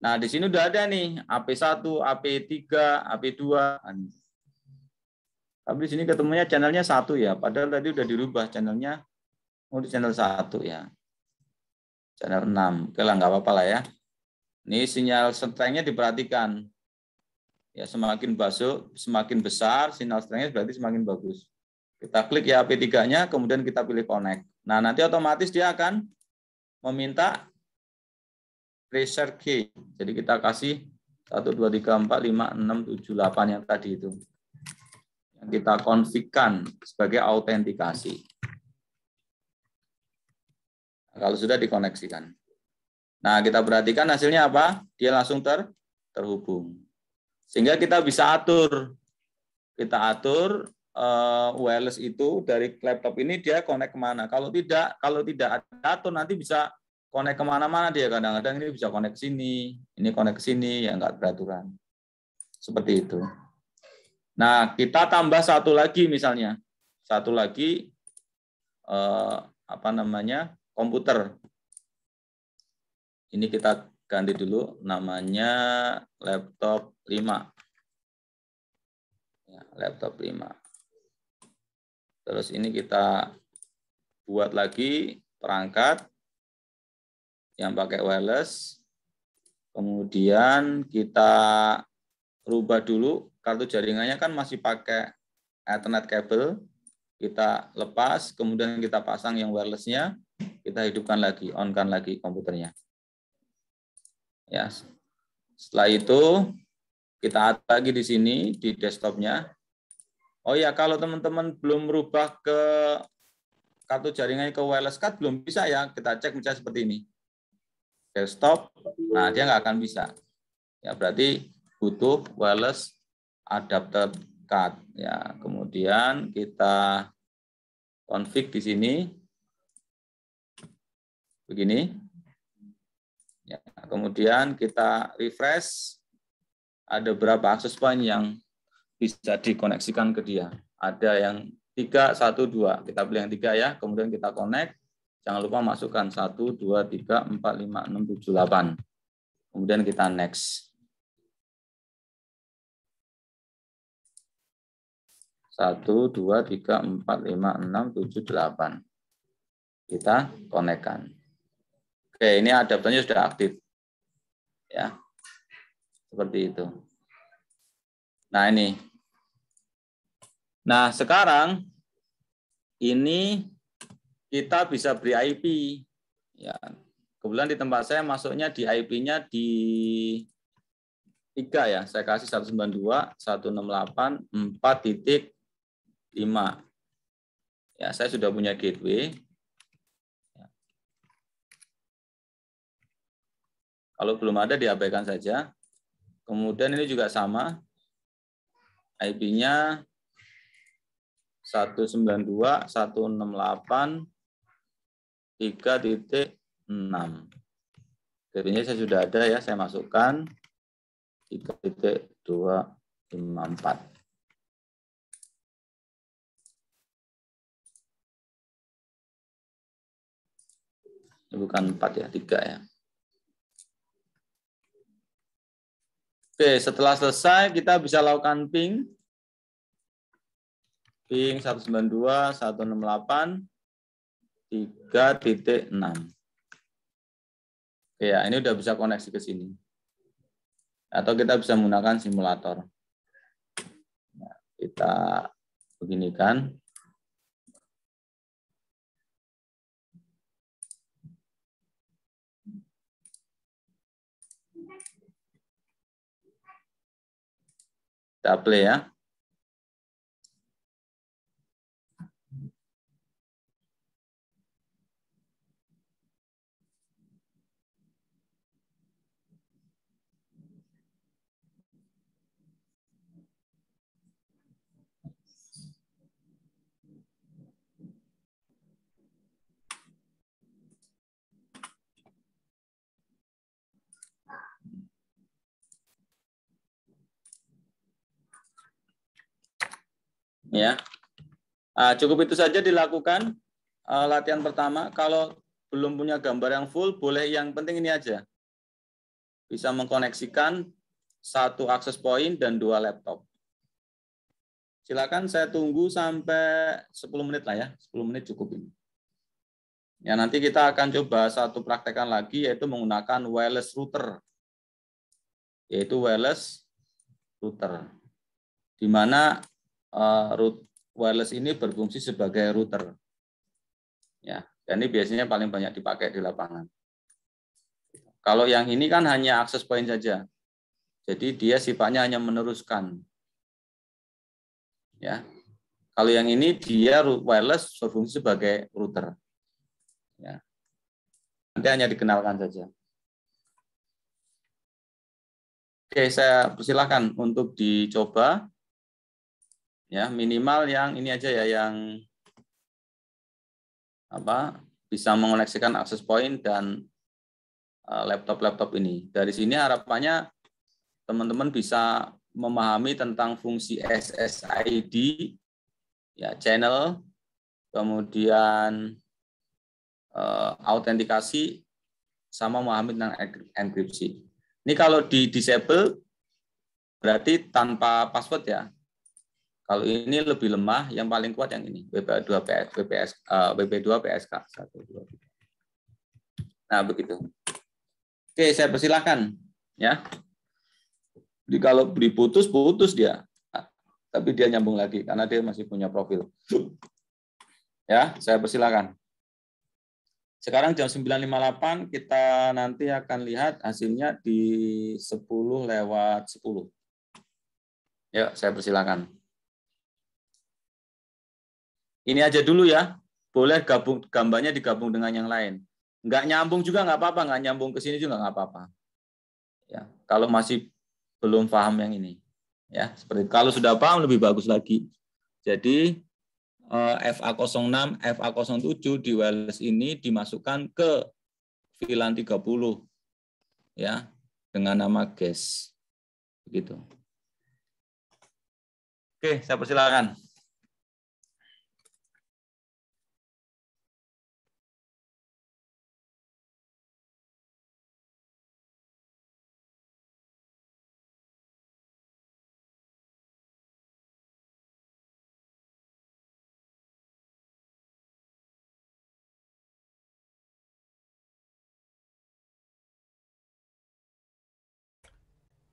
Nah, di sini udah ada nih AP1, AP3, AP2. Tapi di sini ketemunya channelnya satu ya, padahal tadi udah dirubah channelnya oh, di channel satu ya. Channel 6. Oke lah, nggak apa-apa lah ya. Ini sinyal strength diperhatikan. Ya, semakin basuh, semakin besar sinyal strength berarti semakin bagus. Kita klik ya P3-nya, kemudian kita pilih connect. Nah, nanti otomatis dia akan meminta tracer key. Jadi kita kasih 1, 2, 3, 4, 5, 6, 7, 8 yang tadi itu. Yang kita konfigkan sebagai autentikasi. Nah, kalau sudah dikoneksikan. Nah, kita perhatikan hasilnya apa? Dia langsung ter terhubung. Sehingga kita bisa atur. Kita atur uh, wireless itu dari laptop ini dia connect kemana. Kalau tidak, kalau tidak atur nanti bisa connect kemana-mana dia. Kadang-kadang ini bisa connect ke sini, ini connect ke sini, ya nggak beraturan. Seperti itu. Nah, kita tambah satu lagi misalnya. Satu lagi, uh, apa namanya, komputer. Ini kita ganti dulu namanya laptop 5. Ya, laptop 5. Terus ini kita buat lagi perangkat yang pakai wireless. Kemudian kita rubah dulu kartu jaringannya kan masih pakai Ethernet kabel. Kita lepas, kemudian kita pasang yang wirelessnya, kita hidupkan lagi, onkan lagi komputernya. Ya. Setelah itu kita add lagi di sini di desktopnya. Oh ya, kalau teman-teman belum merubah ke kartu jaringan ke wireless card belum bisa ya. Kita cek misalnya seperti ini. Desktop, nah dia nggak akan bisa. Ya berarti butuh wireless adapter card. Ya kemudian kita config di sini begini. Ya, kemudian kita refresh ada berapa akses point yang bisa dikoneksikan ke dia. Ada yang 3, 1, 2. Kita pilih yang 3 ya, kemudian kita connect. Jangan lupa masukkan 1, 2, 3, 4, 5, 6, 7, 8. Kemudian kita next. 1, 2, 3, 4, 5, 6, tujuh, delapan. Kita konekkan. Oke, ini adapternya sudah aktif. Ya, seperti itu. Nah, ini. Nah, sekarang ini kita bisa beri IP. Ya. Kebetulan di tempat saya masuknya di IP-nya di 3 ya. Saya kasih 192, 168, 4.5. Ya, saya sudah punya gateway. Ya. Kalau belum ada diabaikan saja. Kemudian ini juga sama. IP-nya 192 168 3.6. DP-nya saya sudah ada ya, saya masukkan 3.254. bukan 4 ya, 3 ya. Oke, setelah selesai kita bisa lakukan ping. Ping tiga titik enam. Oke ya, ini udah bisa koneksi ke sini. Atau kita bisa menggunakan simulator. Nah, kita kan? Kita play, ya. Ya. Nah, cukup itu saja dilakukan uh, latihan pertama. Kalau belum punya gambar yang full, boleh yang penting ini aja. Bisa mengkoneksikan satu akses point dan dua laptop. Silakan saya tunggu sampai 10 menit lah ya. 10 menit cukup ini. Ya, nanti kita akan coba satu praktekan lagi yaitu menggunakan wireless router. Yaitu wireless router. Di mana uh, root wireless ini berfungsi sebagai router. Ya, dan ini biasanya paling banyak dipakai di lapangan. Kalau yang ini kan hanya akses point saja. Jadi dia sifatnya hanya meneruskan. Ya. Kalau yang ini dia wireless berfungsi sebagai router. Ya. Nanti hanya dikenalkan saja. Oke, saya persilahkan untuk dicoba ya minimal yang ini aja ya yang apa bisa mengoneksikan akses point dan eh, laptop-laptop ini. Dari sini harapannya teman-teman bisa memahami tentang fungsi SSID ya channel kemudian uh, autentikasi sama memahami tentang enkripsi. Ini kalau di disable berarti tanpa password ya. Kalau ini lebih lemah, yang paling kuat yang ini, WP2 PS, WPS, uh, WP2 PSK. 1, 2, Nah, begitu. Oke, saya persilahkan. Ya. Jadi kalau diputus, putus dia. tapi dia nyambung lagi, karena dia masih punya profil. Ya, saya persilahkan. Sekarang jam 9.58 kita nanti akan lihat hasilnya di 10 lewat 10. Ya, saya persilahkan. Ini aja dulu ya. Boleh gabung gambarnya digabung dengan yang lain. Nggak nyambung juga nggak apa-apa, nggak nyambung ke sini juga nggak apa-apa. Ya, kalau masih belum paham yang ini, ya seperti kalau sudah paham lebih bagus lagi. Jadi FA06, eh, FA07 di wireless ini dimasukkan ke VLAN 30 ya dengan nama guest. Begitu. Oke, saya persilakan.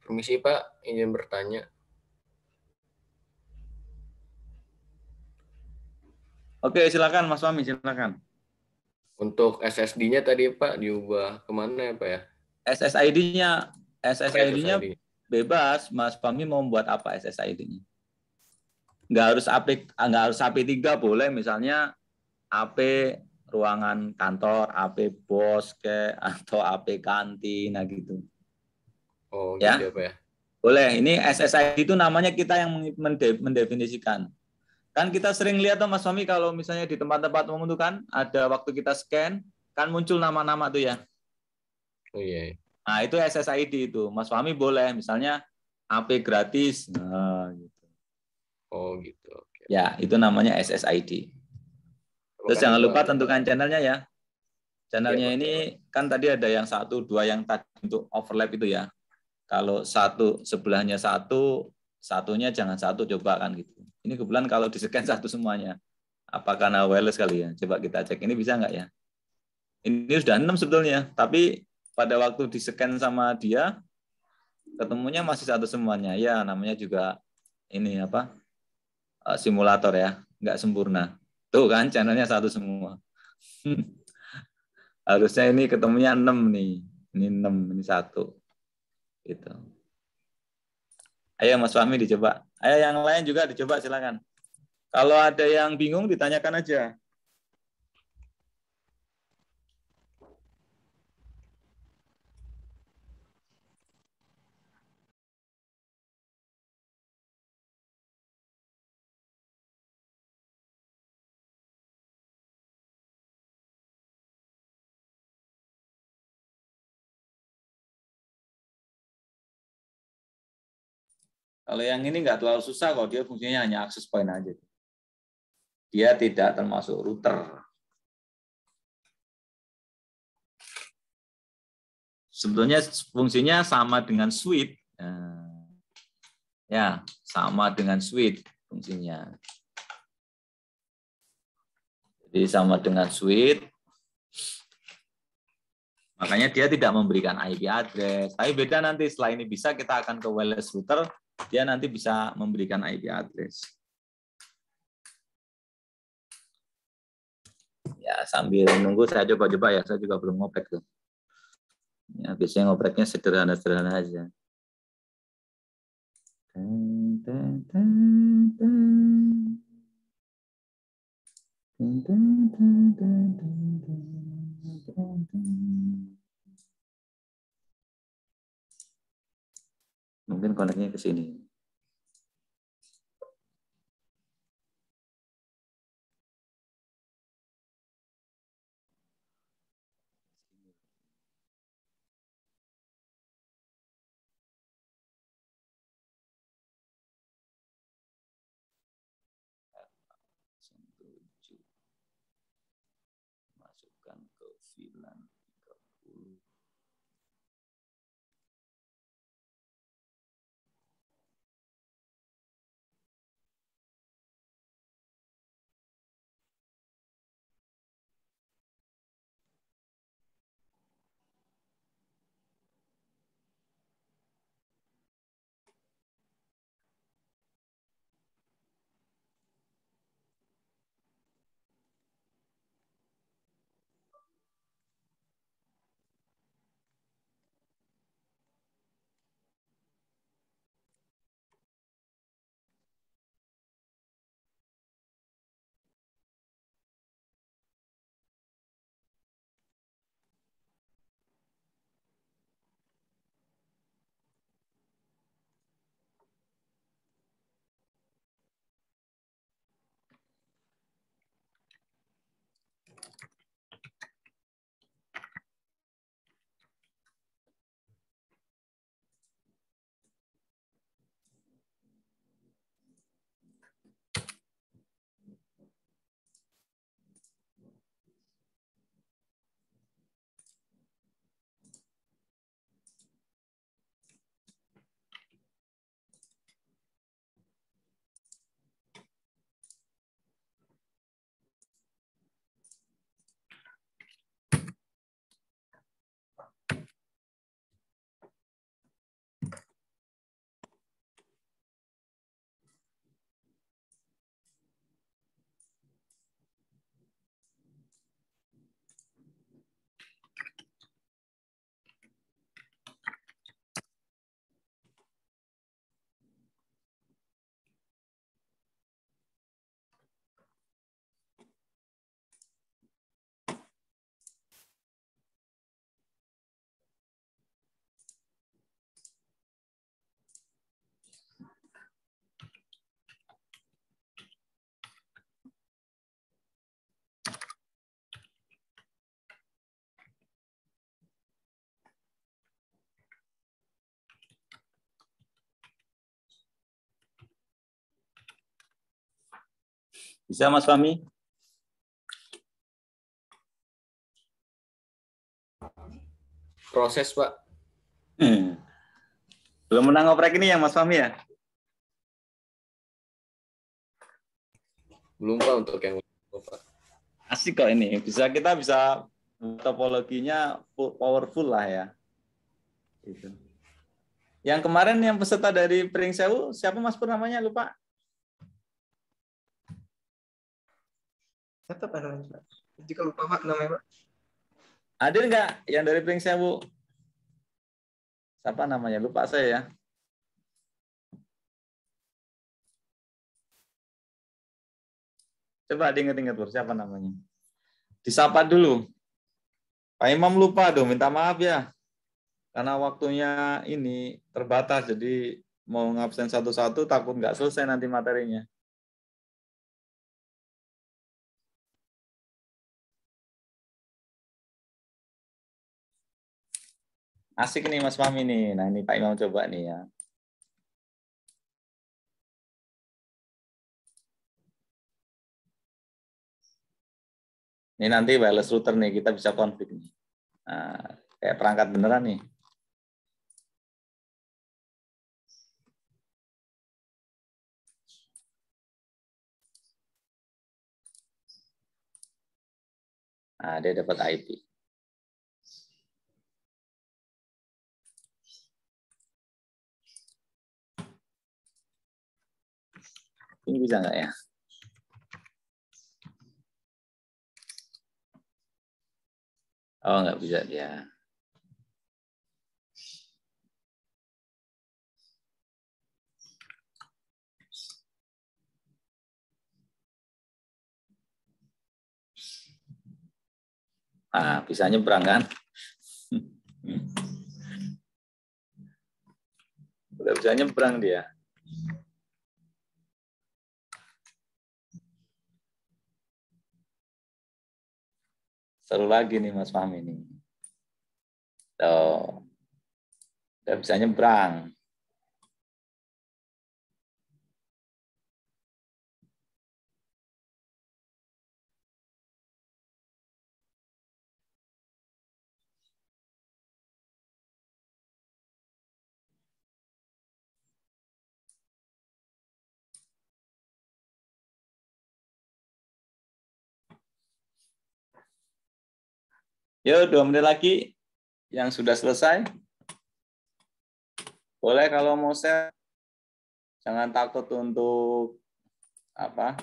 Permisi Pak, ingin bertanya. Oke, silakan Mas Wami, silakan. Untuk SSD-nya tadi Pak diubah kemana ya Pak ya? SSID-nya SSID-nya bebas, Mas Fahmi mau membuat apa SSID-nya? Nggak harus AP nggak harus AP3 boleh misalnya AP ruangan kantor, AP bos ke atau AP kantin nah gitu. Oh, ya. Gitu ya? ya. Boleh. Ini SSID itu namanya kita yang mendefinisikan. Kan kita sering lihat tuh Mas Fahmi kalau misalnya di tempat-tempat umum kan ada waktu kita scan kan muncul nama-nama tuh ya. Oh iya. iya. Nah, itu SSID itu. Mas Fahmi boleh misalnya HP gratis. Nah, gitu. Oh, gitu. Okay. Ya, itu namanya SSID. Terus Bukan jangan lupa tentukan channelnya ya. Channelnya ya, ini kan tadi ada yang satu, dua yang tadi untuk overlap itu ya. Kalau satu sebelahnya satu, satunya jangan satu coba kan gitu. Ini kebetulan kalau di scan satu semuanya. Apa karena wireless kali ya? Coba kita cek ini bisa nggak ya? Ini sudah enam sebetulnya, tapi pada waktu di scan sama dia ketemunya masih satu semuanya. Ya namanya juga ini apa? Eh, simulator ya, nggak sempurna. Tuh kan channelnya satu semua. Harusnya ini ketemunya enam nih. Ini enam ini satu. Itu. Ayo Mas Fahmi dicoba. Ayo yang lain juga dicoba silakan. Kalau ada yang bingung ditanyakan aja. Kalau yang ini nggak terlalu susah kok, dia fungsinya hanya akses point aja. Dia tidak termasuk router. Sebetulnya fungsinya sama dengan switch. Ya, sama dengan switch fungsinya. Jadi sama dengan switch. Makanya dia tidak memberikan IP address. Tapi beda nanti setelah ini bisa kita akan ke wireless router dia nanti bisa memberikan IP address. Ya, sambil nunggu saya coba-coba ya, saya juga belum ngoprek tuh. Ya, biasanya ngopreknya sederhana-sederhana aja. Dun, dun, dun, dun. Dun, dun, dun, dun, dun, dun, dun. Mungkin koneknya ke sini. masukkan ke VLAN Bisa Mas Fahmi? Proses, Pak. Hmm. Belum menang oprek ini ya Mas Fahmi ya? Belum Pak untuk yang Pak. Asik kok ini. Bisa kita bisa topologinya powerful lah ya. Gitu. Yang kemarin yang peserta dari Pring Sewu, siapa Mas namanya? Lupa. Apa namanya? Juga lupa Pak namanya Pak. Ada nggak yang dari saya Bu? Siapa namanya? Lupa saya ya. Coba diingat-ingat Bur, siapa namanya? Disapa dulu. Pak Imam lupa dong, minta maaf ya. Karena waktunya ini terbatas, jadi mau ngabsen satu-satu takut nggak selesai nanti materinya. Asik nih Mas Fahmi nih. Nah ini Pak Imam coba nih ya. Ini nanti wireless router nih kita bisa konflik nih. Nah, kayak perangkat beneran nih. Nah, dia dapat IP. Ini bisa nggak ya? Oh, nggak bisa dia. Nah, bisa nyebrang kan? Udah bisa nyebrang dia. Seru lagi nih Mas Fahmi nih. Tuh. Udah bisa nyebrang. Yuk, dua menit lagi yang sudah selesai. Boleh kalau mau share, jangan takut untuk apa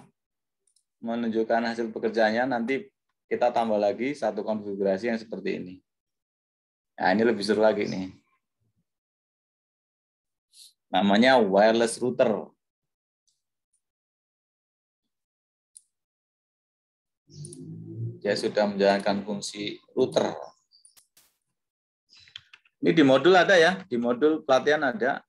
menunjukkan hasil pekerjaannya. Nanti kita tambah lagi satu konfigurasi yang seperti ini. Nah, ini lebih seru lagi nih. Namanya wireless router. dia sudah menjalankan fungsi router. Ini di modul ada ya, di modul pelatihan ada.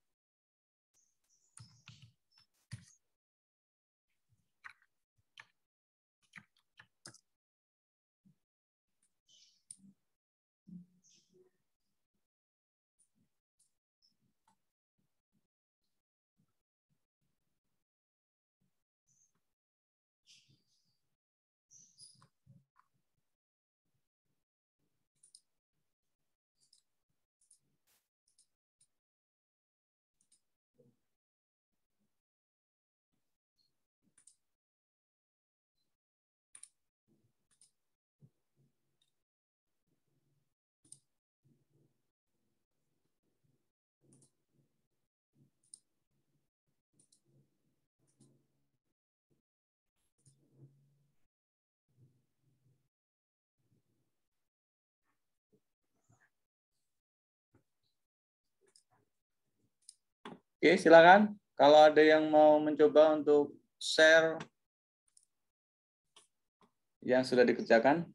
Oke, silakan. Kalau ada yang mau mencoba untuk share yang sudah dikerjakan.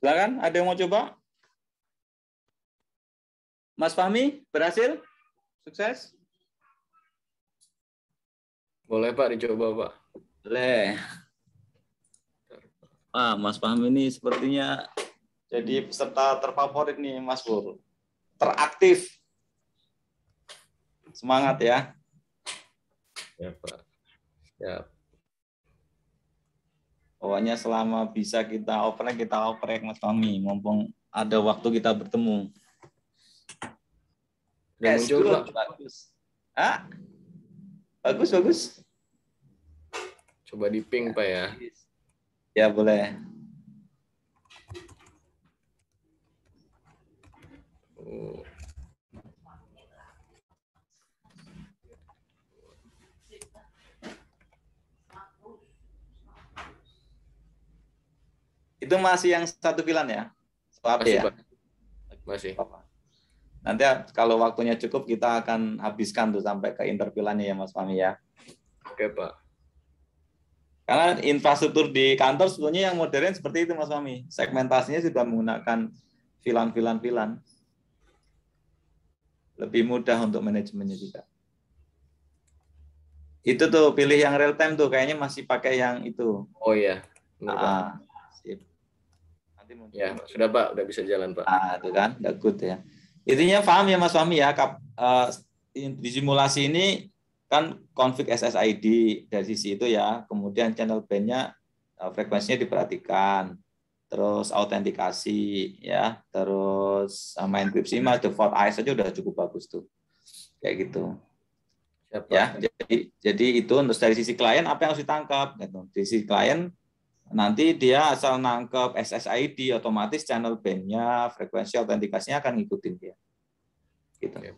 Silakan, ada yang mau coba? Mas Fahmi, berhasil? Sukses? Boleh Pak, dicoba Pak. Boleh. Ah, Mas Fahmi ini sepertinya jadi peserta terfavorit nih Mas Bur. Teraktif. Semangat ya. Ya Pak. Ya. Pokoknya selama bisa kita oprek, kita oprek Mas Fahmi. Mumpung ada waktu kita bertemu. Dan yes, juga bagus. Ah, bagus bagus. Coba di ping ya, pak ya. Ya boleh. Oh. Itu masih yang satu pilan ya? Swap masih, ya? Pak. Masih. Nanti ya, kalau waktunya cukup kita akan habiskan tuh sampai ke interpilannya ya Mas Fahmi ya. Oke Pak. Karena infrastruktur di kantor sebetulnya yang modern seperti itu Mas Fahmi. Segmentasinya sudah menggunakan filan-filan-filan. Lebih mudah untuk manajemennya juga. Itu tuh pilih yang real time tuh kayaknya masih pakai yang itu. Oh iya. Benar, ah, Ya, sudah Pak, sudah bisa jalan Pak. Ah, itu kan, udah ya. Intinya paham ya Mas Fahmi ya, kap, uh, di simulasi ini kan konflik SSID dari sisi itu ya, kemudian channel bandnya uh, eh, frekuensinya diperhatikan, terus autentikasi ya, terus sama eh, enkripsi mas default IS aja udah cukup bagus tuh. Kayak gitu. ya, Ya, jadi jadi itu untuk dari sisi klien apa yang harus ditangkap gitu. Dari sisi klien Nanti dia asal nangkep SSID, otomatis channel bandnya, frekuensi autentikasinya akan ngikutin dia. Gitu. Oke,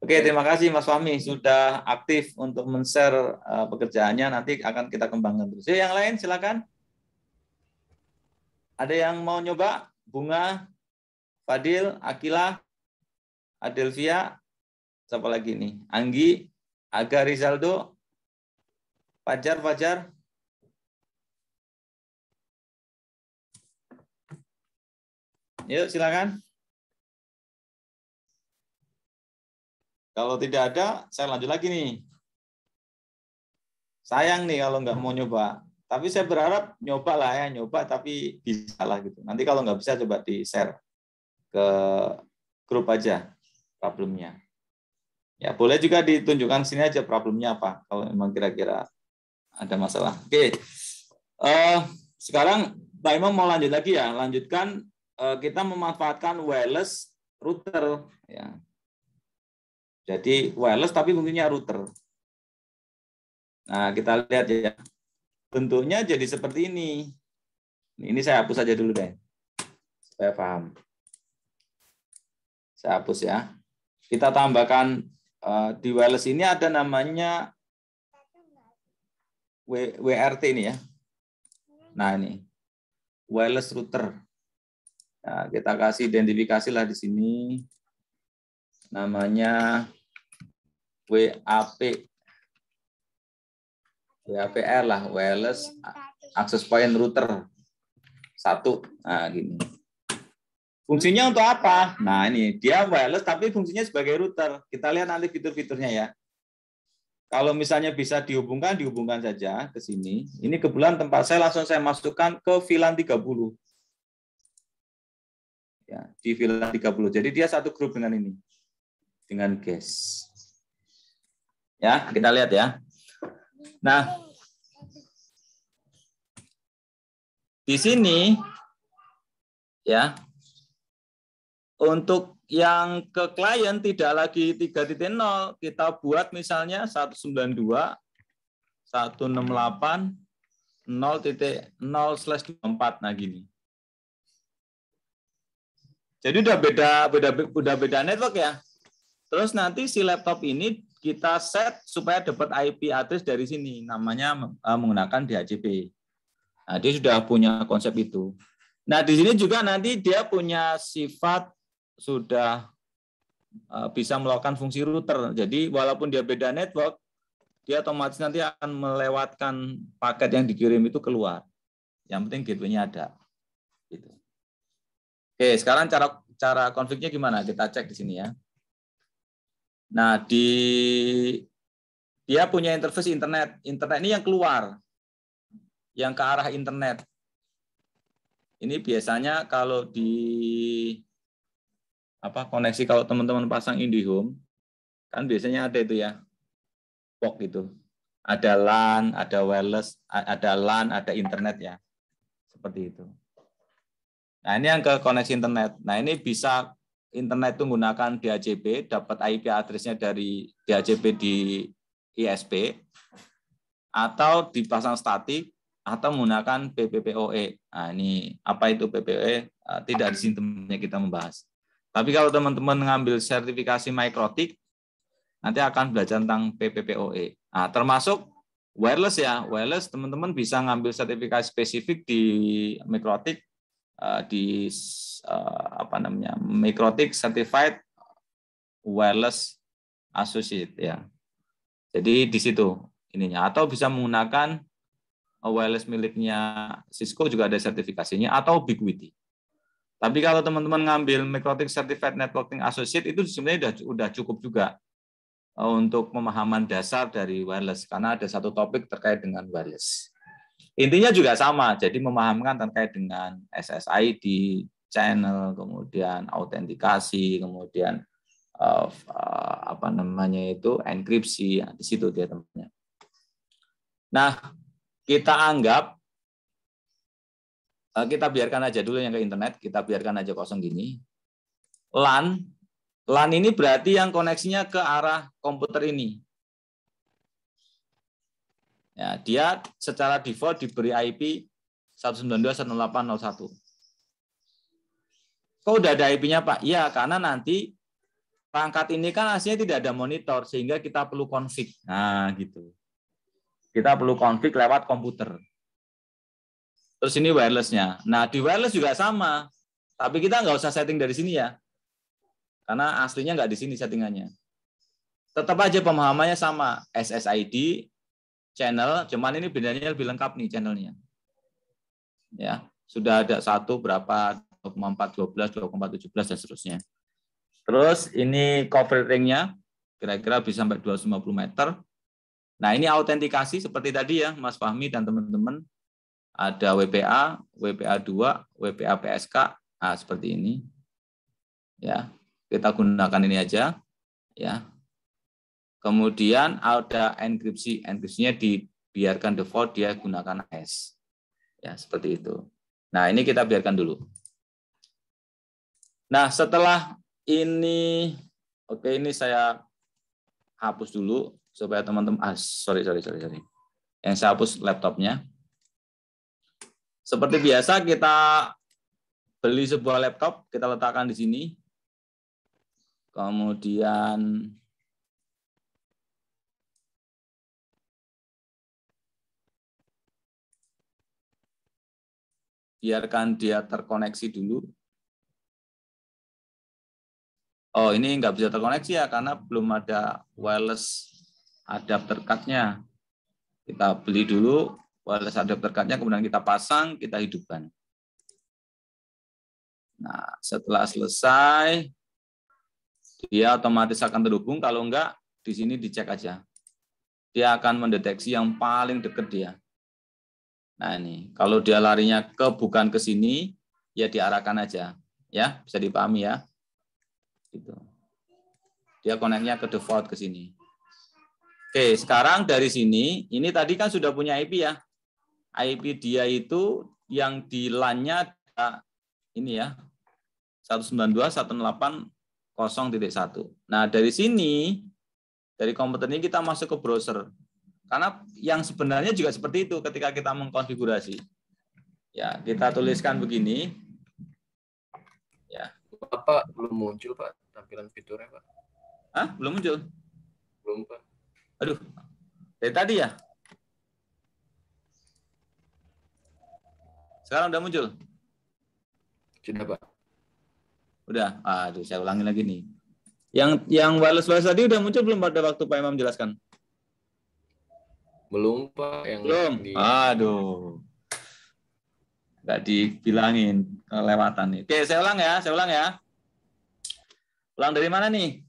Oke terima kasih Mas Fahmi sudah aktif untuk men-share eh, pekerjaannya. Nanti akan kita kembangkan terus. Jadi yang lain silakan. Ada yang mau nyoba? Bunga, Fadil, Akila, Adelvia, siapa lagi nih? Anggi, Aga Rizaldo, Fajar, Fajar. Yuk, silakan. Kalau tidak ada, saya lanjut lagi nih. Sayang nih kalau nggak mau nyoba. Tapi saya berharap nyoba lah ya, nyoba tapi bisa lah gitu. Nanti kalau nggak bisa coba di-share ke grup aja problemnya. Ya boleh juga ditunjukkan sini aja problemnya apa kalau memang kira-kira ada masalah. Oke, uh, sekarang Pak Imam mau lanjut lagi ya, lanjutkan Eh, kita memanfaatkan wireless router ya. Jadi wireless tapi mungkinnya router. Nah, kita lihat ya. Bentuknya jadi seperti ini. Ini saya hapus saja dulu deh. Supaya paham. Saya hapus ya. Kita tambahkan eh, di wireless ini ada namanya WRT ini ya. Nah, ini. Wireless router. Nah, kita kasih identifikasi lah di sini. Namanya WAP. WAPR lah, wireless access point router. Satu. Nah, gini. Fungsinya untuk apa? Nah, ini dia wireless tapi fungsinya sebagai router. Kita lihat nanti fitur-fiturnya ya. Kalau misalnya bisa dihubungkan, dihubungkan saja ke sini. Ini kebetulan tempat saya langsung saya masukkan ke VLAN 30 ya, di Villa 30. Jadi dia satu grup dengan ini, dengan gas. Ya, kita lihat ya. Nah, di sini ya untuk yang ke klien tidak lagi 3.0 kita buat misalnya 192 168 0.0/24 nah gini jadi udah beda beda udah beda network ya. Terus nanti si laptop ini kita set supaya dapat IP address dari sini, namanya eh, menggunakan DHCP. Nah, dia sudah punya konsep itu. Nah, di sini juga nanti dia punya sifat sudah eh, bisa melakukan fungsi router. Jadi walaupun dia beda network, dia otomatis nanti akan melewatkan paket yang dikirim itu keluar. Yang penting gateway-nya ada. Oke, sekarang cara cara konfliknya gimana? Kita cek di sini ya. Nah, di dia punya interface internet. Internet ini yang keluar yang ke arah internet. Ini biasanya kalau di apa koneksi kalau teman-teman pasang IndiHome kan biasanya ada itu ya. POK gitu. Ada LAN, ada wireless, ada LAN, ada internet ya. Seperti itu. Nah, ini yang ke koneksi internet. Nah, ini bisa internet itu menggunakan DHCP, dapat IP address-nya dari DHCP di ISP, atau dipasang statik, atau menggunakan PPPoE. Nah, ini apa itu PPPoE? Eh, tidak di sini temannya kita membahas. Tapi kalau teman-teman ngambil sertifikasi mikrotik, nanti akan belajar tentang PPPoE. Nah, termasuk wireless ya. Wireless teman-teman bisa ngambil sertifikasi spesifik di mikrotik Eh, di uh, apa namanya Mikrotik Certified Wireless Associate ya. Jadi di situ ininya atau bisa menggunakan eh, wireless miliknya Cisco juga ada sertifikasinya atau BigWitty. Tapi kalau teman-teman ngambil Mikrotik Certified Networking Associate itu sebenarnya sudah, sudah cukup juga untuk pemahaman dasar dari wireless karena ada satu topik terkait dengan wireless. Intinya juga sama, jadi memahamkan terkait dengan SSID, channel, kemudian autentikasi, kemudian uh, apa namanya itu enkripsi nah, di situ dia tempatnya. Nah, kita anggap uh, kita biarkan aja dulu yang ke internet, kita biarkan aja kosong gini. LAN LAN ini berarti yang koneksinya ke arah komputer ini. Ya, dia secara default diberi IP 192.168.01. Kok udah ada IP-nya, Pak? Iya, karena nanti perangkat ini kan aslinya tidak ada monitor, sehingga kita perlu config. Nah, gitu. Kita perlu config lewat komputer. Terus ini wireless-nya. Nah, di wireless juga sama. Tapi kita nggak usah setting dari sini ya. Karena aslinya nggak di sini settingannya. Tetap aja pemahamannya sama. SSID, channel, cuman ini bedanya lebih lengkap nih channelnya. Ya, sudah ada satu berapa 2,4, 12, 17 dan seterusnya. Terus ini cover ringnya kira-kira bisa sampai 250 meter. Nah ini autentikasi seperti tadi ya Mas Fahmi dan teman-teman ada WPA, WPA 2, WPA PSK, nah, seperti ini. Ya, kita gunakan ini aja. Ya, Kemudian ada enkripsi, enkripsinya dibiarkan default dia gunakan S. Ya, seperti itu. Nah, ini kita biarkan dulu. Nah, setelah ini oke okay, ini saya hapus dulu supaya teman-teman ah sorry sorry sorry sorry. Yang saya hapus laptopnya. Seperti biasa kita beli sebuah laptop, kita letakkan di sini. Kemudian biarkan dia terkoneksi dulu. Oh, ini nggak bisa terkoneksi ya karena belum ada wireless adapter card-nya. Kita beli dulu wireless adapter card-nya, kemudian kita pasang, kita hidupkan. Nah, setelah selesai, dia otomatis akan terhubung. Kalau enggak, di sini dicek aja. Dia akan mendeteksi yang paling dekat dia. Nah ini, kalau dia larinya ke bukan ke sini, ya diarahkan aja. Ya, bisa dipahami ya. Gitu. Dia koneknya ke default ke sini. Oke, sekarang dari sini, ini tadi kan sudah punya IP ya. IP dia itu yang di lan ini ya, 192.168.0.1. Nah, dari sini, dari komputer ini kita masuk ke browser. Karena yang sebenarnya juga seperti itu ketika kita mengkonfigurasi. Ya, kita tuliskan begini. Ya. bapak belum muncul Pak tampilan fiturnya Pak? ah Belum muncul? Belum Pak. Aduh, dari tadi ya? Sekarang udah muncul? Sudah Pak. Udah. Aduh, saya ulangi lagi nih. Yang yang wireless wireless tadi udah muncul belum pada waktu Pak Imam jelaskan? Belum Pak yang Belum. Di... Aduh. Nggak dibilangin kelewatan nih. Oke, saya ulang ya, saya ulang ya. Ulang dari mana nih?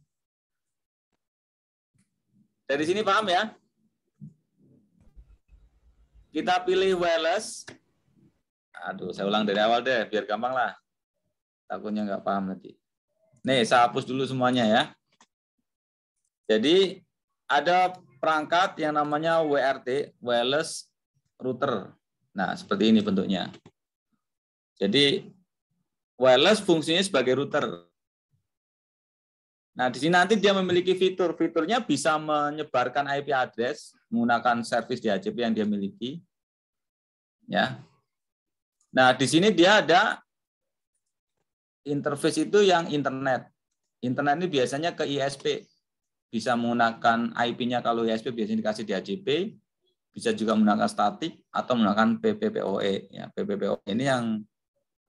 Dari sini paham ya? Kita pilih wireless. Aduh, saya ulang dari awal deh, biar gampang lah. Takutnya nggak paham nanti. Nih, saya hapus dulu semuanya ya. Jadi, ada perangkat yang namanya WRT, wireless router. Nah, seperti ini bentuknya. Jadi wireless fungsinya sebagai router. Nah, di sini nanti dia memiliki fitur. Fiturnya bisa menyebarkan IP address menggunakan service DHCP yang dia miliki. Ya. Nah, di sini dia ada interface itu yang internet. Internet ini biasanya ke ISP bisa menggunakan IP-nya kalau ISP biasanya dikasih di AJP, bisa juga menggunakan statik atau menggunakan PPPoE. Ya, PPPoE ini yang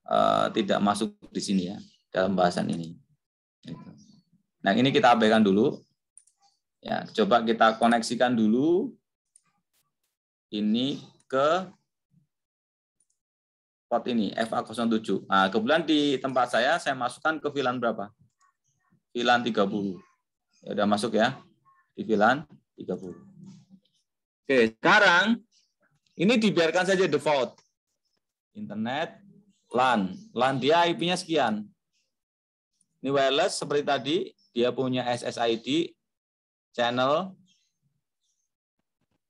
uh, tidak masuk di sini ya dalam bahasan ini. Gitu. Nah ini kita abaikan dulu. Ya, coba kita koneksikan dulu ini ke port ini FA07. Nah, kebetulan di tempat saya saya masukkan ke VLAN berapa? VLAN 30. Ya, udah masuk ya. Fikilan 30. Oke, sekarang ini dibiarkan saja default. Internet, LAN. LAN dia IP-nya sekian. Ini wireless seperti tadi, dia punya SSID, channel,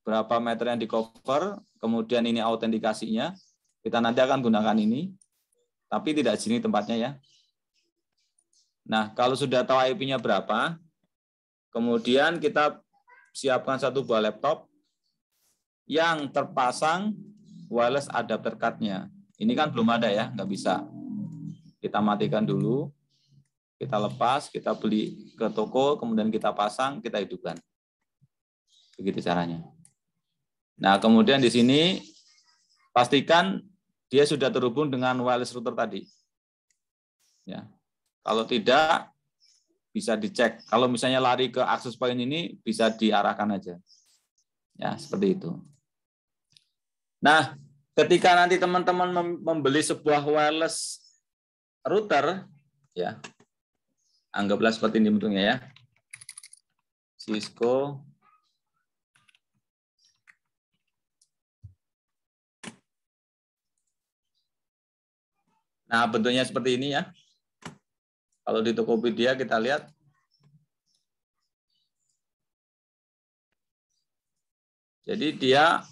berapa meter yang di cover, kemudian ini autentikasinya. Kita nanti akan gunakan ini, tapi tidak di sini tempatnya ya. Nah, kalau sudah tahu IP-nya berapa, Kemudian kita siapkan satu buah laptop yang terpasang wireless adapter nya Ini kan belum ada ya, nggak bisa. Kita matikan dulu, kita lepas, kita beli ke toko, kemudian kita pasang, kita hidupkan. Begitu caranya. Nah, kemudian di sini pastikan dia sudah terhubung dengan wireless router tadi. Ya. Kalau tidak, bisa dicek. Kalau misalnya lari ke akses point ini bisa diarahkan aja. Ya, seperti itu. Nah, ketika nanti teman-teman membeli sebuah wireless router, ya. Anggaplah seperti ini bentuknya ya. Cisco Nah, bentuknya seperti ini ya. Kalau di Tokopedia kita lihat Jadi dia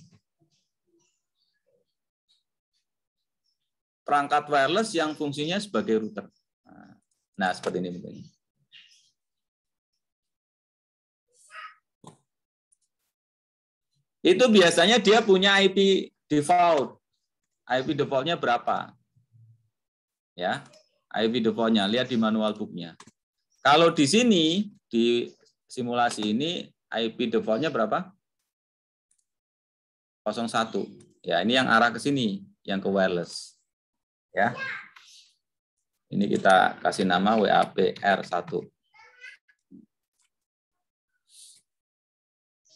perangkat wireless yang fungsinya sebagai router. Nah, seperti ini bentuknya. Itu biasanya dia punya IP default. IP defaultnya berapa? Ya, IP defaultnya lihat di manual booknya. Kalau di sini, di simulasi ini, IP defaultnya berapa? 01. Ya, ini yang arah ke sini, yang ke wireless. Ya. Ini kita kasih nama WAPR1.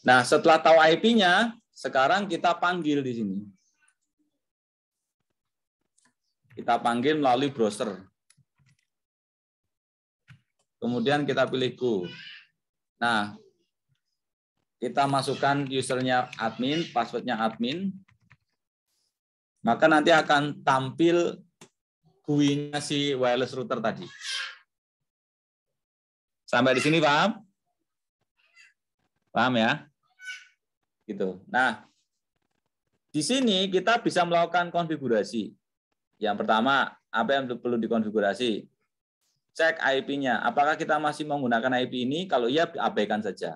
Nah, setelah tahu IP-nya, sekarang kita panggil di sini. Kita panggil melalui browser. Kemudian kita pilih ku. Nah, kita masukkan usernya admin, passwordnya admin. Maka nanti akan tampil GUI-nya si wireless router tadi. Sampai di sini paham? Paham ya? Gitu. Nah, di sini kita bisa melakukan konfigurasi. Yang pertama, apa yang perlu dikonfigurasi? cek IP-nya. Apakah kita masih menggunakan IP ini? Kalau iya, abaikan saja.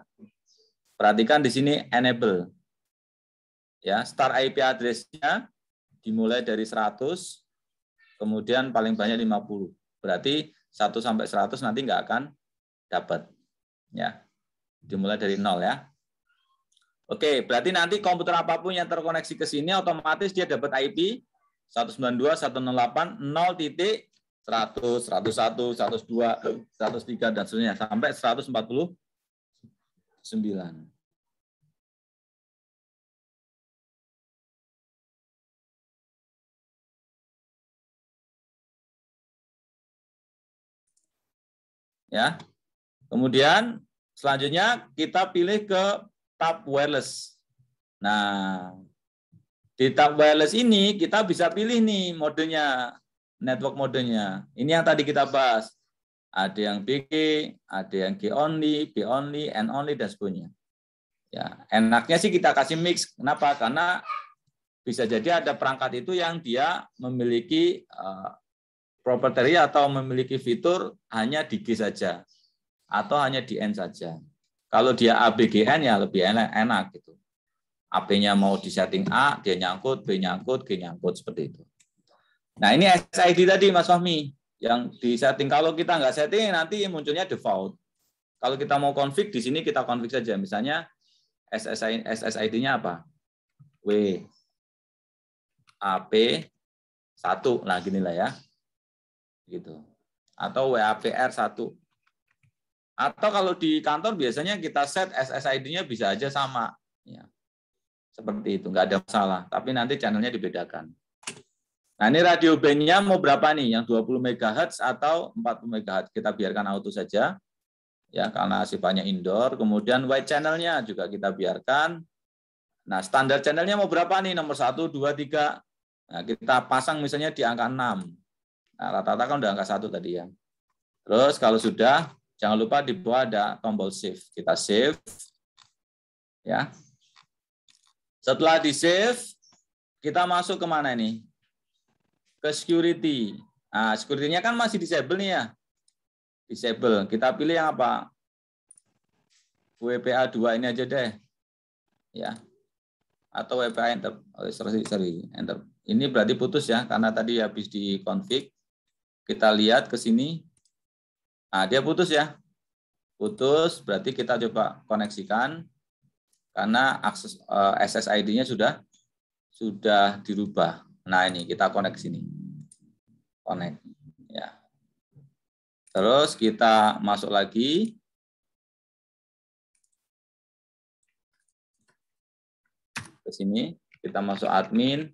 Perhatikan di sini enable. Ya, start IP address-nya dimulai dari 100, kemudian paling banyak 50. Berarti 1 sampai 100 nanti nggak akan dapat. Ya. Dimulai dari nol ya. Oke, berarti nanti komputer apapun yang terkoneksi ke sini otomatis dia dapat IP 192.108.0.0 100, 101, 102, 103 dan seterusnya sampai 149. Ya. Kemudian selanjutnya kita pilih ke tab wireless. Nah, di tab wireless ini kita bisa pilih nih modenya network modenya. Ini yang tadi kita bahas. Ada yang BG, ada yang G only, B only, N only dan sebagainya. Ya, enaknya sih kita kasih mix. Kenapa? Karena bisa jadi ada perangkat itu yang dia memiliki uh, eh, proprietary atau memiliki fitur hanya di G saja atau hanya di N saja. Kalau dia ABGN ya lebih enak, enak gitu. AP-nya mau di setting A, dia nyangkut, B nyangkut, G nyangkut seperti itu. Nah ini SID tadi Mas Fahmi yang di setting. Kalau kita nggak setting nanti munculnya default. Kalau kita mau konfig di sini kita konfig saja. Misalnya SSID-nya apa? W AP 1. Nah lah ya. Gitu. Atau WAPR 1. Atau kalau di kantor biasanya kita set SSID-nya bisa aja sama. Ya. Seperti itu, nggak ada masalah. Tapi nanti channelnya dibedakan. Nah, ini radio bandnya mau berapa nih? Yang 20 MHz atau 40 MHz? Kita biarkan auto saja. Ya, karena sifatnya indoor. Kemudian white channelnya juga kita biarkan. Nah, standar channelnya mau berapa nih? Nomor 1, 2, 3. Nah, kita pasang misalnya di angka 6. Nah, rata-rata kan udah angka 1 tadi ya. Terus kalau sudah, jangan lupa di bawah ada tombol save. Kita save. Ya. Setelah di save, kita masuk ke mana ini? ke security. Nah, security-nya kan masih disable nih ya. Disable. Kita pilih yang apa? WPA 2 ini aja deh. Ya. Atau WPA enter. Oh, sorry, sorry, enter. Ini berarti putus ya karena tadi habis di config. Kita lihat ke sini. Nah, dia putus ya. Putus berarti kita coba koneksikan karena akses eh, SSID-nya sudah sudah dirubah. Nah ini kita connect sini. Connect. Ya. Terus kita masuk lagi. Ke sini. Kita masuk admin.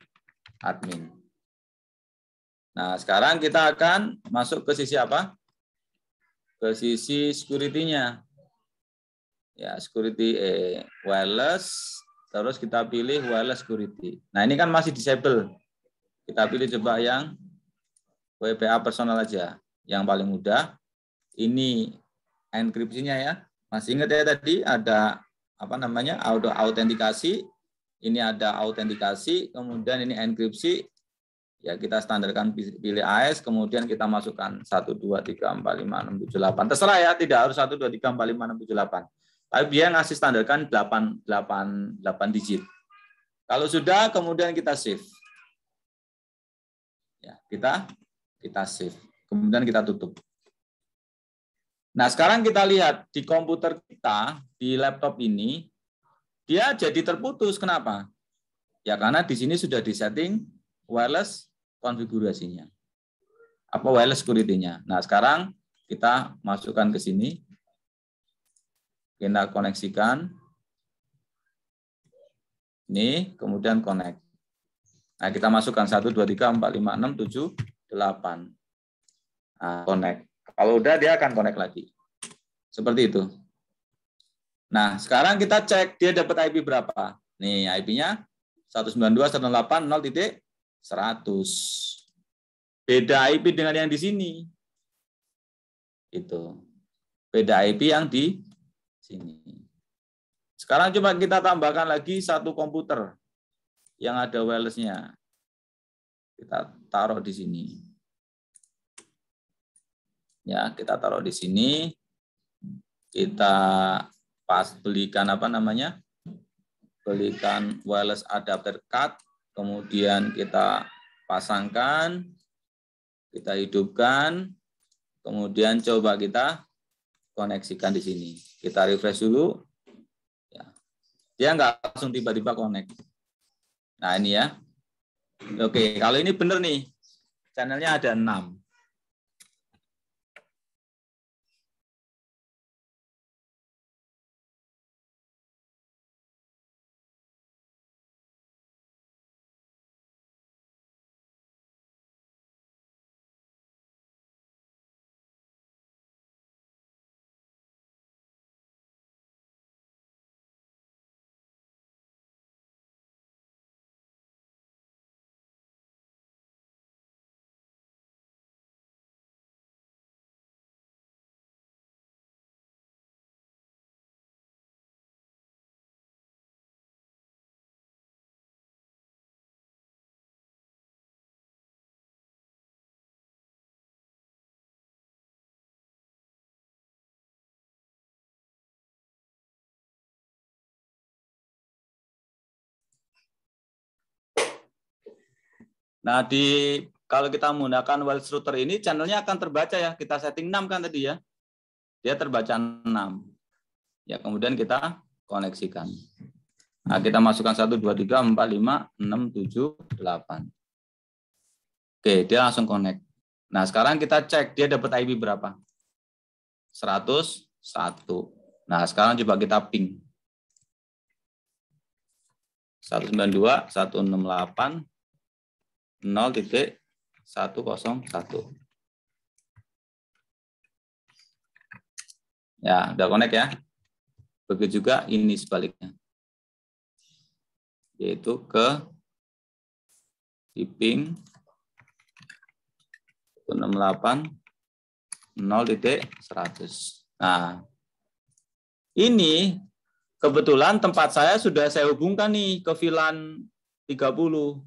Admin. Nah sekarang kita akan masuk ke sisi apa? Ke sisi security-nya. Ya, security eh, wireless. Terus kita pilih wireless security. Nah ini kan masih disable kita pilih coba yang WPA personal aja, yang paling mudah. Ini enkripsinya ya. Masih ingat ya tadi ada apa namanya? auto autentikasi, ini ada autentikasi, kemudian ini enkripsi. Ya, kita standarkan pilih AS, kemudian kita masukkan 1 2 3 4 5 6 7 8. Terserah ya, tidak harus 1 2 3 4 5 6 7 8 tapi dia ngasih standarkan 8, 8, 8 digit. Kalau sudah, kemudian kita save. Ya, kita kita save. Kemudian kita tutup. Nah, sekarang kita lihat di komputer kita, di laptop ini, dia jadi terputus. Kenapa? Ya, karena di sini sudah disetting wireless konfigurasinya. Apa wireless security Nah, sekarang kita masukkan ke sini. Kita koneksikan. Ini, kemudian connect. Nah, kita masukkan 1, 2, 3, 4, 5, 6, 7, 8. Nah, connect. Kalau udah, dia akan connect lagi. Seperti itu. Nah, sekarang kita cek dia dapat IP berapa. Nih, IP-nya 192.168.0.100. Beda IP dengan yang di sini. Itu. Beda IP yang di sini. Sekarang coba kita tambahkan lagi satu komputer yang ada wireless-nya. Kita taruh di sini. Ya, kita taruh di sini. Kita pas belikan apa namanya? Belikan wireless adapter card, kemudian kita pasangkan, kita hidupkan, kemudian coba kita koneksikan di sini. Kita refresh dulu. Ya. Dia nggak langsung tiba-tiba connect. Nah ini ya. Oke, kalau ini benar nih. Channelnya ada 6. Nah, di kalau kita menggunakan wireless router ini channelnya akan terbaca ya. Kita setting 6 kan tadi ya. Dia terbaca 6. Ya, kemudian kita koneksikan. Nah, kita masukkan 1 2 3 4 5 6 7 8. Oke, dia langsung connect. Nah, sekarang kita cek dia dapat IP berapa. 101. Nah, sekarang coba kita ping. 192 168 0.101. Ya, udah connect ya. Begitu juga ini sebaliknya. Yaitu ke shipping titik 0.100. Nah, ini kebetulan tempat saya sudah saya hubungkan nih ke VLAN 30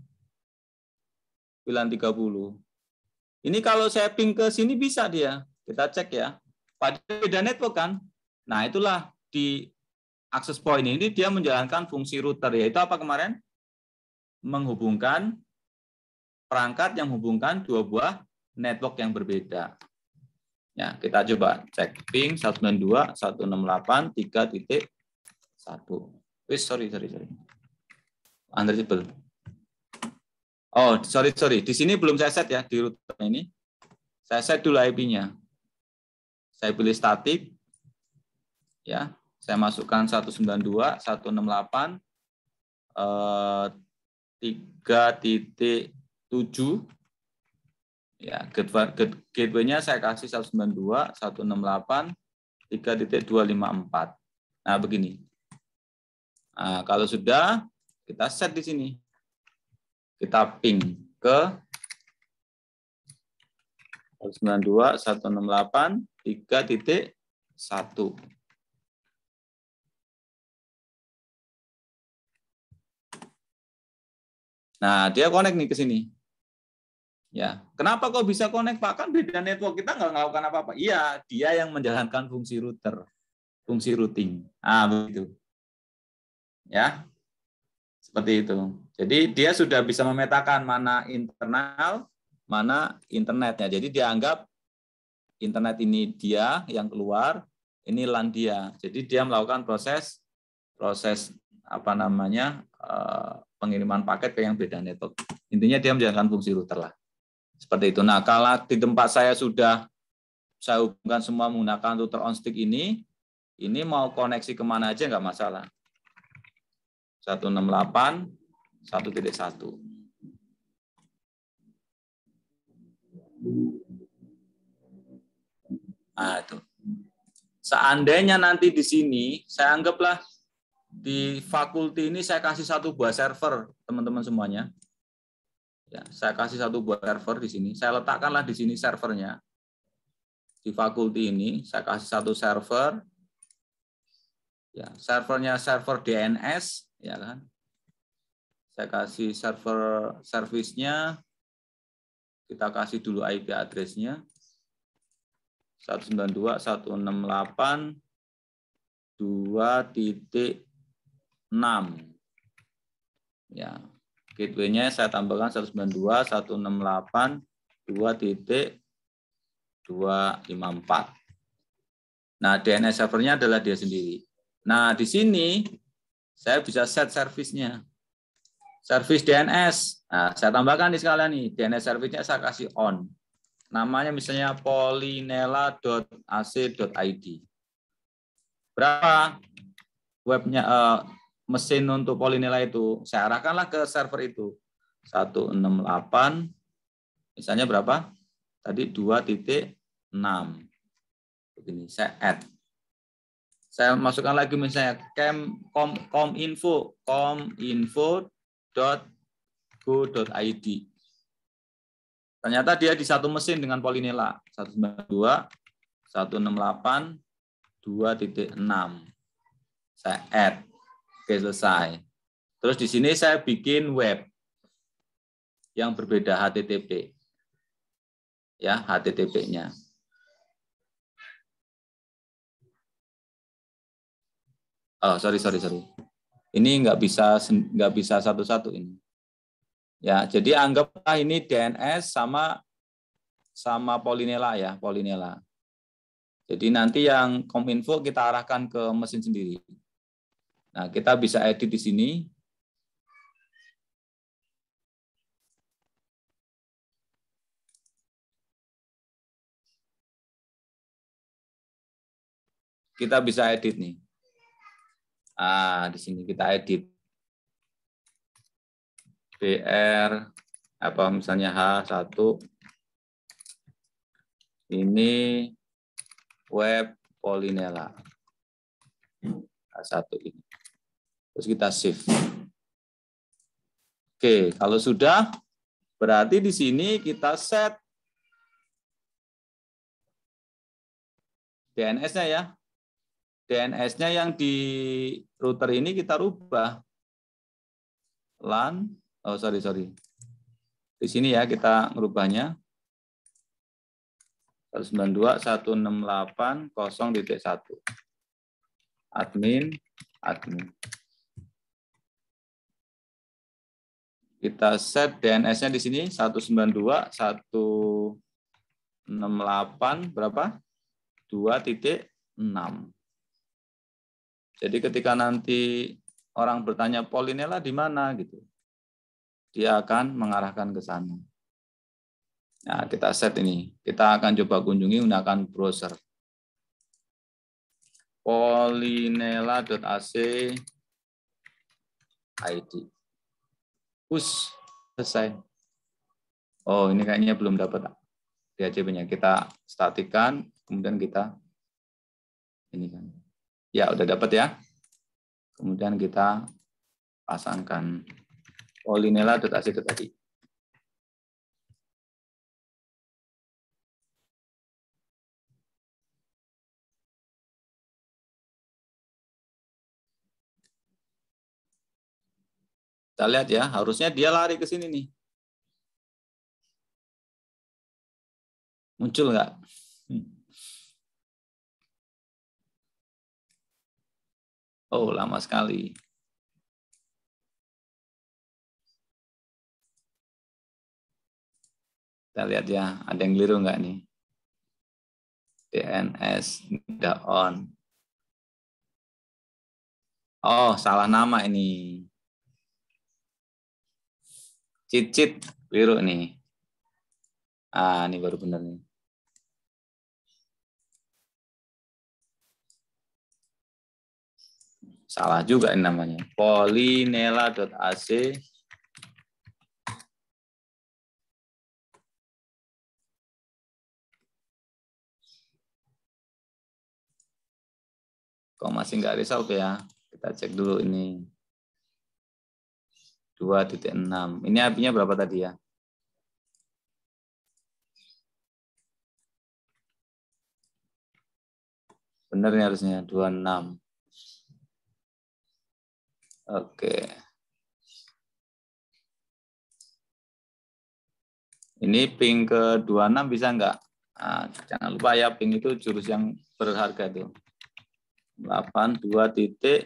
pilihan 30. Ini kalau saya ping ke sini bisa dia. Kita cek ya. Pada beda network kan? Nah, itulah di access point ini dia menjalankan fungsi router yaitu apa kemarin? Menghubungkan perangkat yang menghubungkan dua buah network yang berbeda. Ya, kita coba cek ping 192.168.3.1. titik Wis, sorry, sorry, sorry. Unreadable. Oh, sorry, sorry. Di sini belum saya set ya, di router ini. Saya set dulu IP-nya. Saya pilih statik. Ya, saya masukkan 192, 168, eh, titik 3.7. Ya, gateway-nya saya kasih 192, 168, 3.254. Nah, begini. Nah, kalau sudah, kita set di sini kita ping ke 192.168.3.1 titik Nah, dia connect nih ke sini. Ya, kenapa kok bisa connect Pak? Kan beda network kita nggak melakukan apa-apa. Iya, dia yang menjalankan fungsi router, fungsi routing. Ah, begitu. Ya, seperti itu. Jadi dia sudah bisa memetakan mana internal, mana internetnya. Jadi dianggap internet ini dia yang keluar, ini dia. Jadi dia melakukan proses proses apa namanya eh, pengiriman paket ke yang beda network. Intinya dia menjalankan fungsi router lah. Seperti itu. Nah, kalau di tempat saya sudah saya hubungkan semua menggunakan router on stick ini, ini mau koneksi kemana aja nggak masalah. 168 satu satu. Nah, itu. Seandainya nanti di sini, saya anggaplah di fakulti ini saya kasih satu buah server, teman-teman semuanya. Ya, saya kasih satu buah server di sini. Saya letakkanlah di sini servernya. Di fakulti ini saya kasih satu server. Ya, servernya server DNS, ya kan? saya kasih server servicenya, kita kasih dulu IP address-nya 192.168.2.6. Ya, gateway-nya saya tambahkan 192.168.2.254. Nah, DNS servernya adalah dia sendiri. Nah, di sini saya bisa set servisnya. Service DNS. Nah, saya tambahkan di sekalian nih, DNS service saya kasih on. Namanya misalnya polinela.ac.id. Berapa webnya uh, mesin untuk polinela itu? Saya arahkanlah ke server itu. 168 misalnya berapa? Tadi 2.6. Begini, saya add saya masukkan lagi misalnya cam com, com info com info .go.id. Ternyata dia di satu mesin dengan Polinela 192 168 2.6. Saya add. Oke, selesai. Terus di sini saya bikin web yang berbeda HTTP. Ya, HTTP-nya. Oh, sorry, sorry, sorry. Ini nggak bisa nggak bisa satu-satu ini. Ya, jadi anggaplah ini DNS sama sama polinela ya, polinela. Jadi nanti yang kominfo kita arahkan ke mesin sendiri. Nah, kita bisa edit di sini. Kita bisa edit nih. Ah, di sini kita edit. BR apa misalnya H1 ini web Polinella H1 ini. Terus kita save. Oke, kalau sudah berarti di sini kita set DNS-nya ya. DNS-nya yang di router ini kita rubah. LAN, oh sorry, sorry. Di sini ya kita merubahnya. 192.168.0.1 admin admin kita set DNS-nya di sini 192.168 berapa? 2.6 jadi ketika nanti orang bertanya Polinela di mana gitu, dia akan mengarahkan ke sana. Nah, kita set ini. Kita akan coba kunjungi menggunakan browser. Polinela.ac.id. ID. Push, selesai. Oh, ini kayaknya belum dapat DHCP-nya. Kita statikan, kemudian kita ini kan. Ya, udah dapat ya. Kemudian kita pasangkan polinela.ac itu tadi. Kita lihat ya, harusnya dia lari ke sini nih. Muncul nggak? Hmm. Oh, lama sekali. Kita lihat ya, ada yang keliru nggak nih? DNS tidak on. Oh, salah nama ini. Cicit, keliru nih. Ah, ini baru benar nih. Salah juga ini namanya. Polinela.ac Kok masih nggak result ya? Kita cek dulu ini. 2.6. Ini apinya berapa tadi ya? Benar ini harusnya 26. Oke. Ini ping ke-26 bisa nggak? Nah, jangan lupa ya ping itu jurus yang berharga itu. 82.6.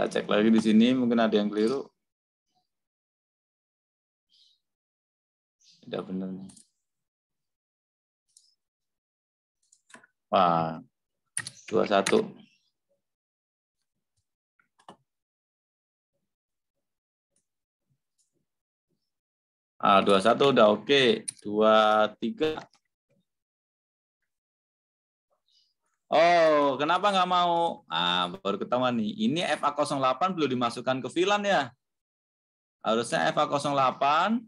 Kita cek lagi di sini, mungkin ada yang keliru. Tidak benar nih. Wah, 21. Ah, 21 udah oke. Okay. 23 Oh, kenapa nggak mau? Ah, baru ketahuan nih. Ini FA08 belum dimasukkan ke VLAN ya. Harusnya FA08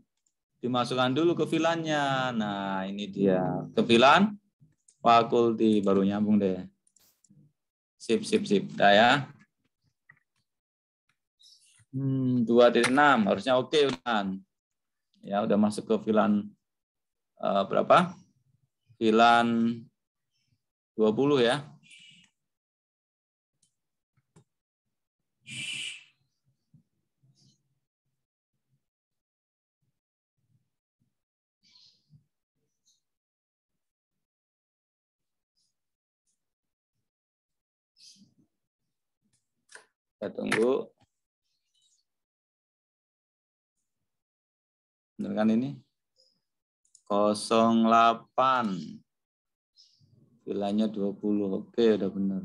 dimasukkan dulu ke VLAN-nya. Nah, ini dia. Ke VLAN, fakulti, baru nyambung deh. Sip, sip, sip. Dah ya. Hmm, 2.6 harusnya oke okay, Ya, udah masuk ke VLAN uh, eh, berapa? VLAN 20 ya. Kita tunggu. Benar kan ini? 08 dua 20. Oke, udah benar.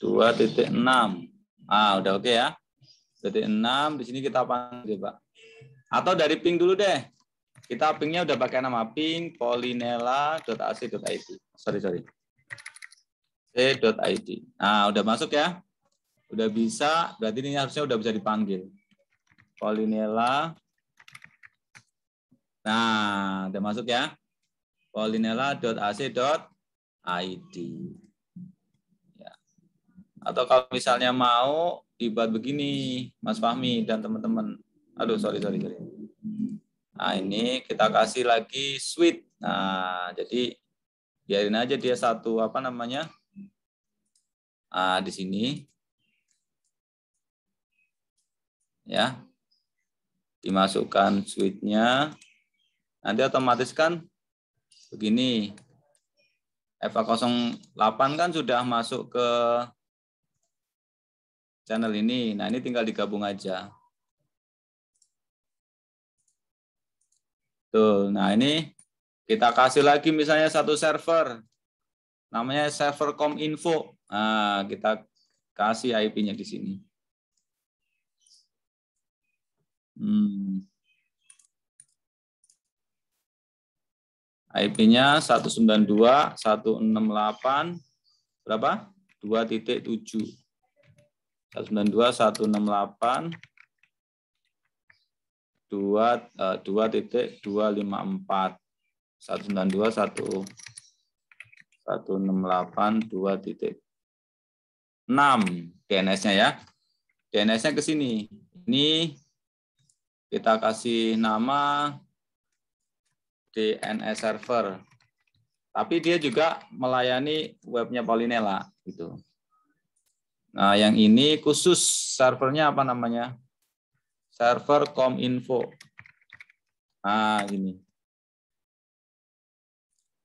dua titik enam ah udah oke okay ya titik enam di sini kita panggil pak atau dari ping dulu deh kita pingnya udah pakai nama ping polinela.ac.id sorry sorry dot c.id nah udah masuk ya udah bisa berarti ini harusnya udah bisa dipanggil Polinella. Nah, udah masuk ya. polinella.ac.id. Ya. Atau kalau misalnya mau dibuat begini, Mas Fahmi dan teman-teman. Aduh, sorry, sorry, sorry. Nah, ini kita kasih lagi sweet. Nah, jadi biarin aja dia satu apa namanya? Ah, di sini. Ya, dimasukkan switchnya nanti otomatis kan begini Eva 08 kan sudah masuk ke channel ini. Nah, ini tinggal digabung aja. Tuh, nah ini kita kasih lagi misalnya satu server. Namanya server com info. Nah, kita kasih IP-nya di sini. IP-nya 192, 168, berapa? 2.7. 192.168 168, 2, 2.254. 192, 1, 168, DNS-nya ya. DNS-nya ke sini. Ini kita kasih nama DNS server. Tapi dia juga melayani webnya Polinella gitu. Nah, yang ini khusus servernya apa namanya? Server Cominfo. Nah, ini.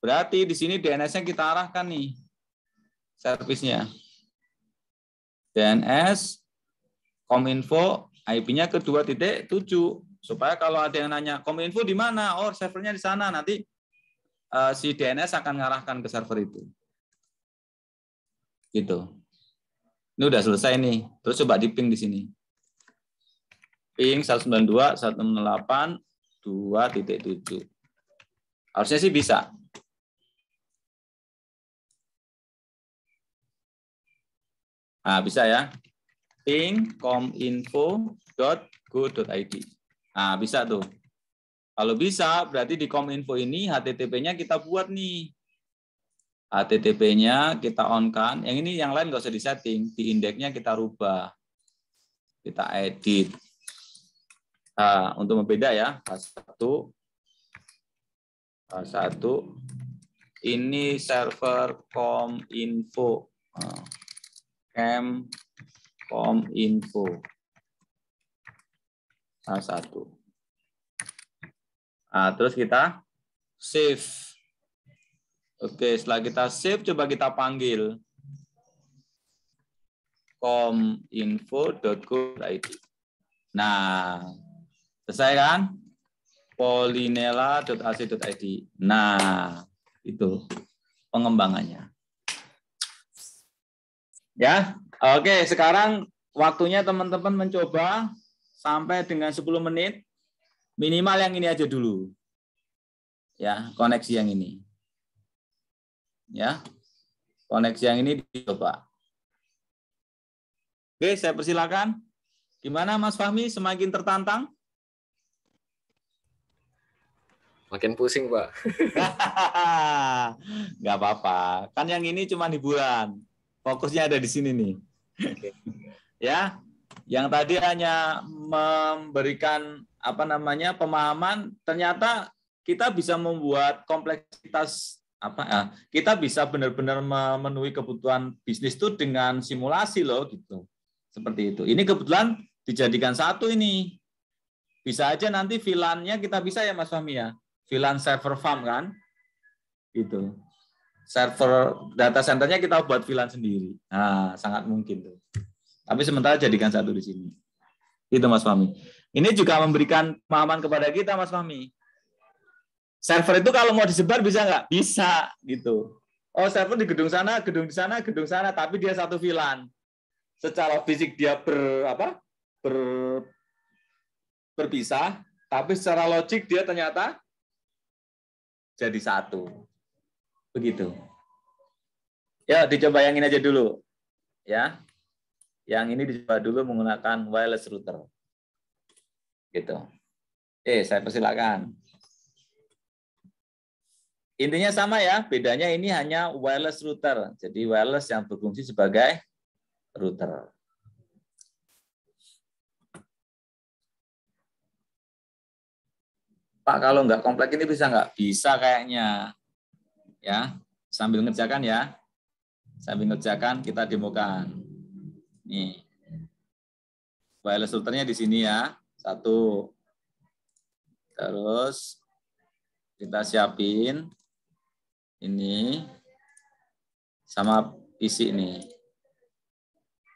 Berarti di sini DNS-nya kita arahkan nih servisnya. DNS Cominfo IP-nya ke 2.7 supaya kalau ada yang nanya kominfo di mana? Oh, servernya di sana. Nanti uh, si DNS akan mengarahkan ke server itu. Gitu. Ini udah selesai nih. Terus coba di ping di sini. Ping 192 titik 2.7. Harusnya sih bisa. Ah, bisa ya id Nah, bisa tuh. Kalau bisa, berarti di kominfo ini HTTP-nya kita buat nih. HTTP-nya kita on-kan. Yang ini yang lain nggak usah disetting. Di indeksnya kita rubah. Kita edit. Nah, untuk membeda ya, pas satu. pas satu, ini server kominfo. Nah, form info A1. Nah, terus kita save. Oke, setelah kita save, coba kita panggil cominfo.go.id. Nah, selesai kan? polinela.ac.id. Nah, itu pengembangannya. Ya, Oke, sekarang waktunya teman-teman mencoba sampai dengan 10 menit. Minimal yang ini aja dulu. Ya, koneksi yang ini. Ya. Koneksi yang ini dicoba. Oke, saya persilakan. Gimana Mas Fahmi, semakin tertantang? Makin pusing, Pak. Enggak apa-apa. Kan yang ini cuma hiburan. Fokusnya ada di sini nih ya, yang tadi hanya memberikan apa namanya pemahaman, ternyata kita bisa membuat kompleksitas apa ya, kita bisa benar-benar memenuhi kebutuhan bisnis itu dengan simulasi loh gitu. Seperti itu. Ini kebetulan dijadikan satu ini. Bisa aja nanti vilannya kita bisa ya Mas Fahmi ya. vilan server farm kan? Gitu server data centernya kita buat VLAN sendiri. Nah, sangat mungkin tuh. Tapi sementara jadikan satu di sini. Itu Mas Fami. Ini juga memberikan pemahaman kepada kita Mas Fami. Server itu kalau mau disebar bisa nggak? Bisa gitu. Oh, server di gedung sana, gedung di sana, gedung sana, tapi dia satu VLAN. Secara fisik dia ber apa? ber berpisah, tapi secara logik dia ternyata jadi satu. Begitu. Ya, dicoba yang ini aja dulu. Ya. Yang ini dicoba dulu menggunakan wireless router. Gitu. Eh, saya persilakan. Intinya sama ya, bedanya ini hanya wireless router. Jadi wireless yang berfungsi sebagai router. Pak, kalau nggak komplek ini bisa nggak? Bisa kayaknya ya sambil ngerjakan ya sambil ngerjakan kita demokan nih wireless routernya di sini ya satu terus kita siapin ini sama PC ini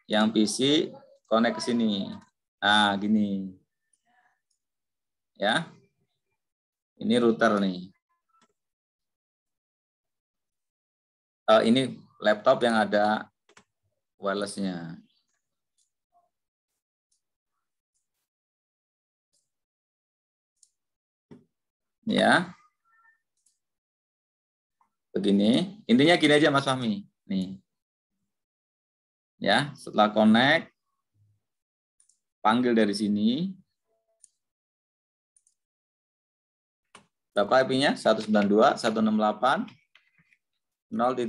yang PC connect ke sini nah gini ya ini router nih uh, ini laptop yang ada wirelessnya. Ya. Begini. Intinya gini aja Mas Fahmi. Nih. Ya, setelah connect panggil dari sini. Berapa IP-nya? 192, 168, Mana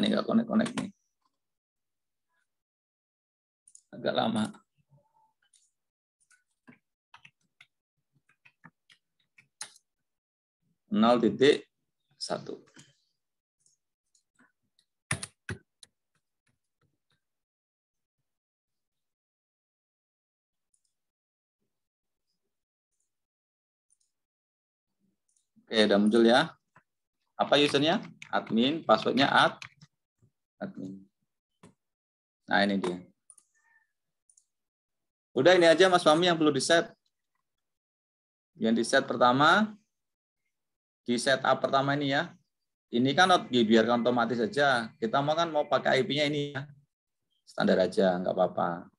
ini gak konek-konek nih. Agak lama. 0.1. Oke, udah muncul ya. Apa usernya? Admin, passwordnya ad, admin. Nah, ini dia. Udah ini aja Mas Fahmi yang perlu di set. Yang di set pertama di setup pertama ini ya. Ini kan biarkan otomatis saja. Kita mau kan mau pakai IP-nya ini ya. Standar aja, enggak apa-apa.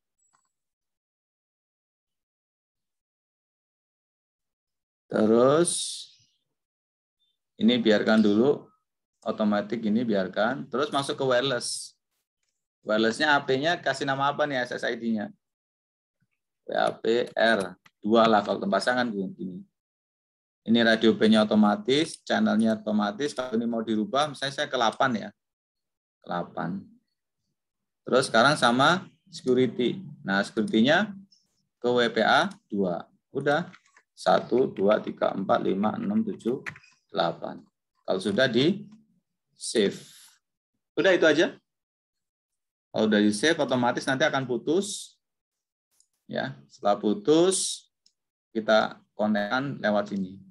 Terus ini biarkan dulu otomatis ini biarkan. Terus masuk ke wireless. Wirelessnya AP-nya kasih nama apa nih SSID-nya? WAP R2 lah kalau tempat pasangan gini. Kan, ini radio bandnya otomatis, channelnya otomatis. Kalau ini mau dirubah, misalnya saya ke 8 ya. Ke 8. Terus sekarang sama security. Nah, security-nya ke WPA 2. Udah. 1, 2, 3, 4, 5, 6, 7, 8. Kalau sudah di save. Udah itu aja. Kalau udah di save, otomatis nanti akan putus. Ya, setelah putus, kita konekkan lewat sini.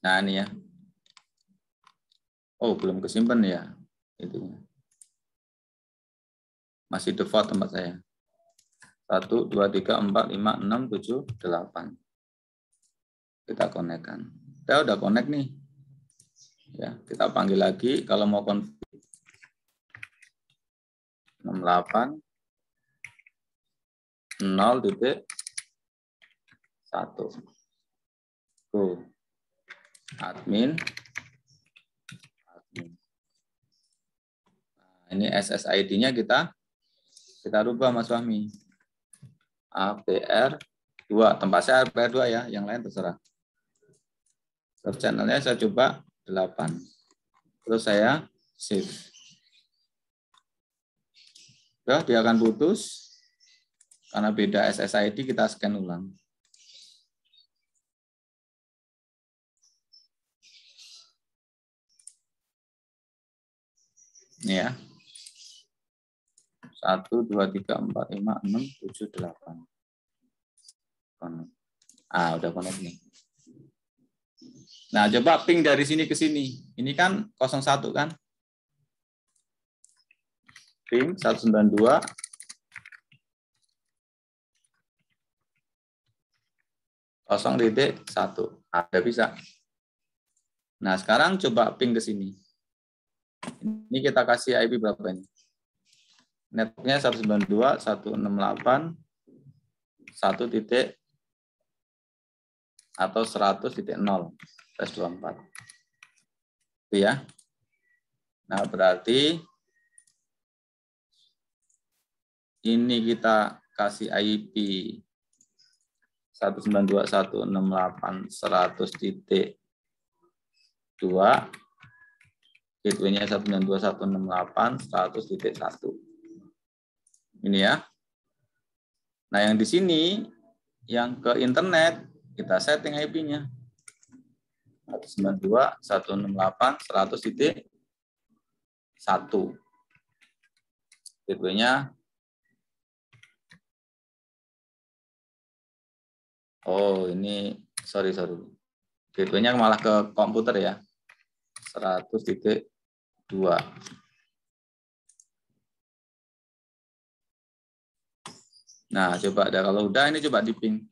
Nah, ini ya. Oh, belum kesimpan ya. Itu. Masih default tempat saya. 1, 2, 3, 4, 5, 6, 7, 8. Kita konekkan. Saya udah connect nih. Ya, kita panggil lagi kalau mau konfig 68 1. Tuh admin admin nah, ini SSID-nya kita kita rubah Mas Fahmi APR 2 tempat saya APR 2 ya yang lain terserah terus channelnya saya coba 8 terus saya save Ya, dia akan putus karena beda SSID kita scan ulang ya. 1, 2, 3, 4, 5, 6, 7, 8. Ah, udah connect nih. Nah, coba ping dari sini ke sini. Ini kan 01 kan? Ping 192. Kosong titik satu. Ada ah, bisa. Nah, sekarang coba ping ke sini. Ini kita kasih IP berapa ini? Networknya 192, atau 100 titik tes ya. Nah, berarti ini kita kasih IP 192.168.100 titik gateway-nya 192.168.100.1. satu Ini ya. Nah, yang di sini yang ke internet kita setting IP-nya. 192.168.100.1. satu. Gateway-nya Oh, ini sorry sorry. Gateway-nya malah ke komputer ya titik 100.2. Nah, coba ada kalau udah ini coba dipin.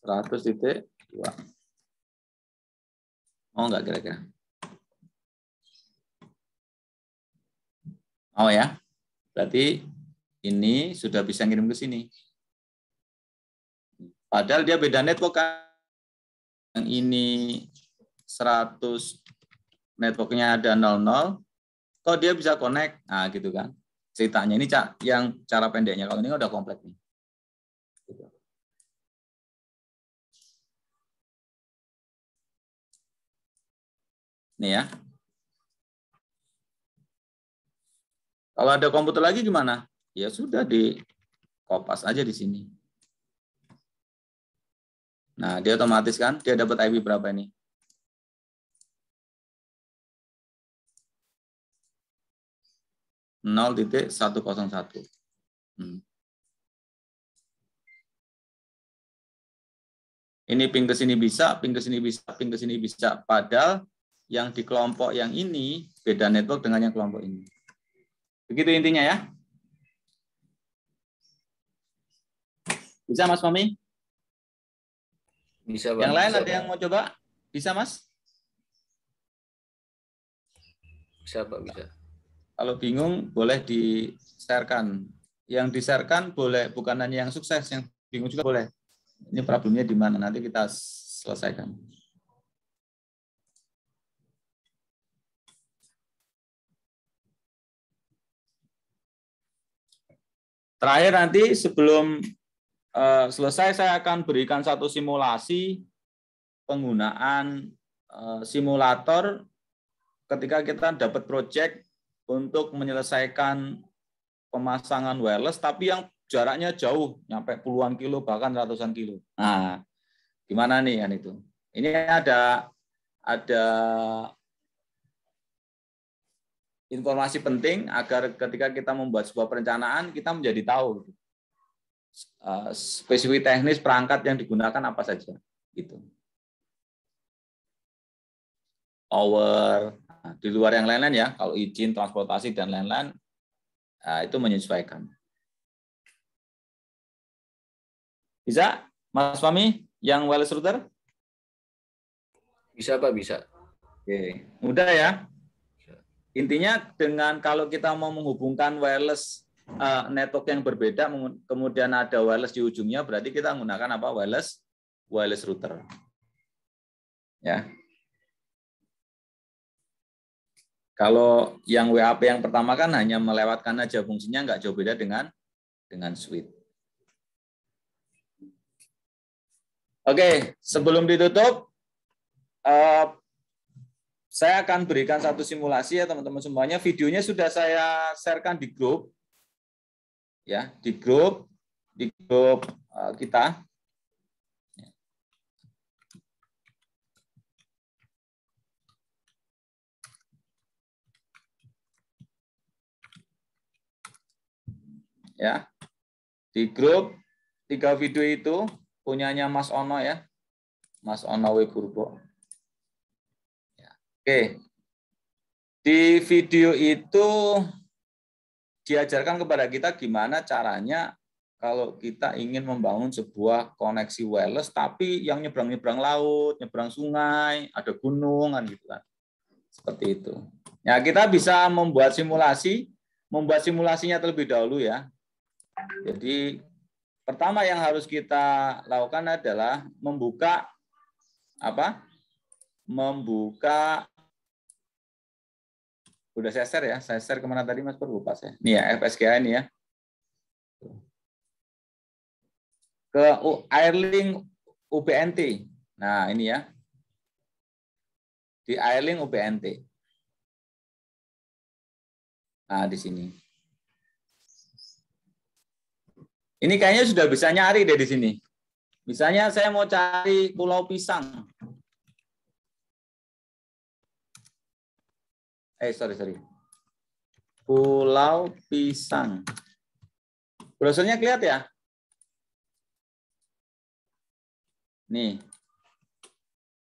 100.2. Mau enggak kira-kira? Oh ya? Berarti ini sudah bisa ngirim ke sini. Padahal dia beda network kan yang ini 100 networknya ada 00, kok dia bisa connect? Nah, gitu kan. Ceritanya ini cak yang cara pendeknya. Kalau ini udah komplek nih. Gitu. Nih ya. Kalau ada komputer lagi gimana? Ya sudah di kopas aja di sini. Nah, dia otomatis kan, dia dapat IP berapa ini? nol titik satu satu. Hmm. Ini ping ke sini bisa, ping ke sini bisa, ping ke sini bisa. Padahal yang di kelompok yang ini beda network dengan yang kelompok ini. Begitu intinya ya. Bisa Mas Mami? Bisa, Bang. Yang lain bisa, ada yang mau coba? Bisa, Mas? Bisa, Pak, bisa. Kalau bingung boleh di-sharekan. Yang di-sharekan boleh bukan hanya yang sukses, yang bingung juga boleh. Ini problemnya di mana? Nanti kita selesaikan. Terakhir nanti sebelum Eh, selesai saya akan berikan satu simulasi penggunaan eh, simulator ketika kita dapat project untuk menyelesaikan pemasangan wireless tapi yang jaraknya jauh sampai puluhan kilo bahkan ratusan kilo. Nah, gimana nih kan itu? Ini ada ada informasi penting agar ketika kita membuat sebuah perencanaan kita menjadi tahu Eh, spesifik teknis perangkat yang digunakan apa saja itu. Power nah, di luar yang lain-lain ya, kalau izin transportasi dan lain-lain nah, itu menyesuaikan. Bisa, Mas Fami, yang wireless router? Bisa Pak, bisa. Oke, mudah ya. Intinya dengan kalau kita mau menghubungkan wireless uh, network yang berbeda kemudian ada wireless di ujungnya berarti kita menggunakan apa wireless wireless router ya kalau yang WAP yang pertama kan hanya melewatkan aja fungsinya nggak jauh beda dengan dengan switch. Oke, sebelum ditutup, uh, saya akan berikan satu simulasi ya teman-teman semuanya. Videonya sudah saya sharekan di grup ya di grup di grup uh, kita ya di grup tiga video itu punyanya Mas Ono ya Mas Ono Wiburbo ya. oke di video itu diajarkan kepada kita gimana caranya kalau kita ingin membangun sebuah koneksi wireless tapi yang nyebrang-nyebrang laut, nyebrang sungai, ada gunung kan gitu kan. Seperti itu. Ya, kita bisa membuat simulasi, membuat simulasinya terlebih dahulu ya. Jadi pertama yang harus kita lakukan adalah membuka apa? Membuka Udah saya share ya. Saya share kemana tadi Mas Pur? Lupa saya. ini ya, fska ini ya. Ke Airlink UPNT. Nah, ini ya. Di Airlink UPNT. Nah, di sini. Ini kayaknya sudah bisa nyari deh di sini. Misalnya saya mau cari Pulau Pisang. eh sorry sorry Pulau Pisang. Browsernya kelihatan ya? Nih.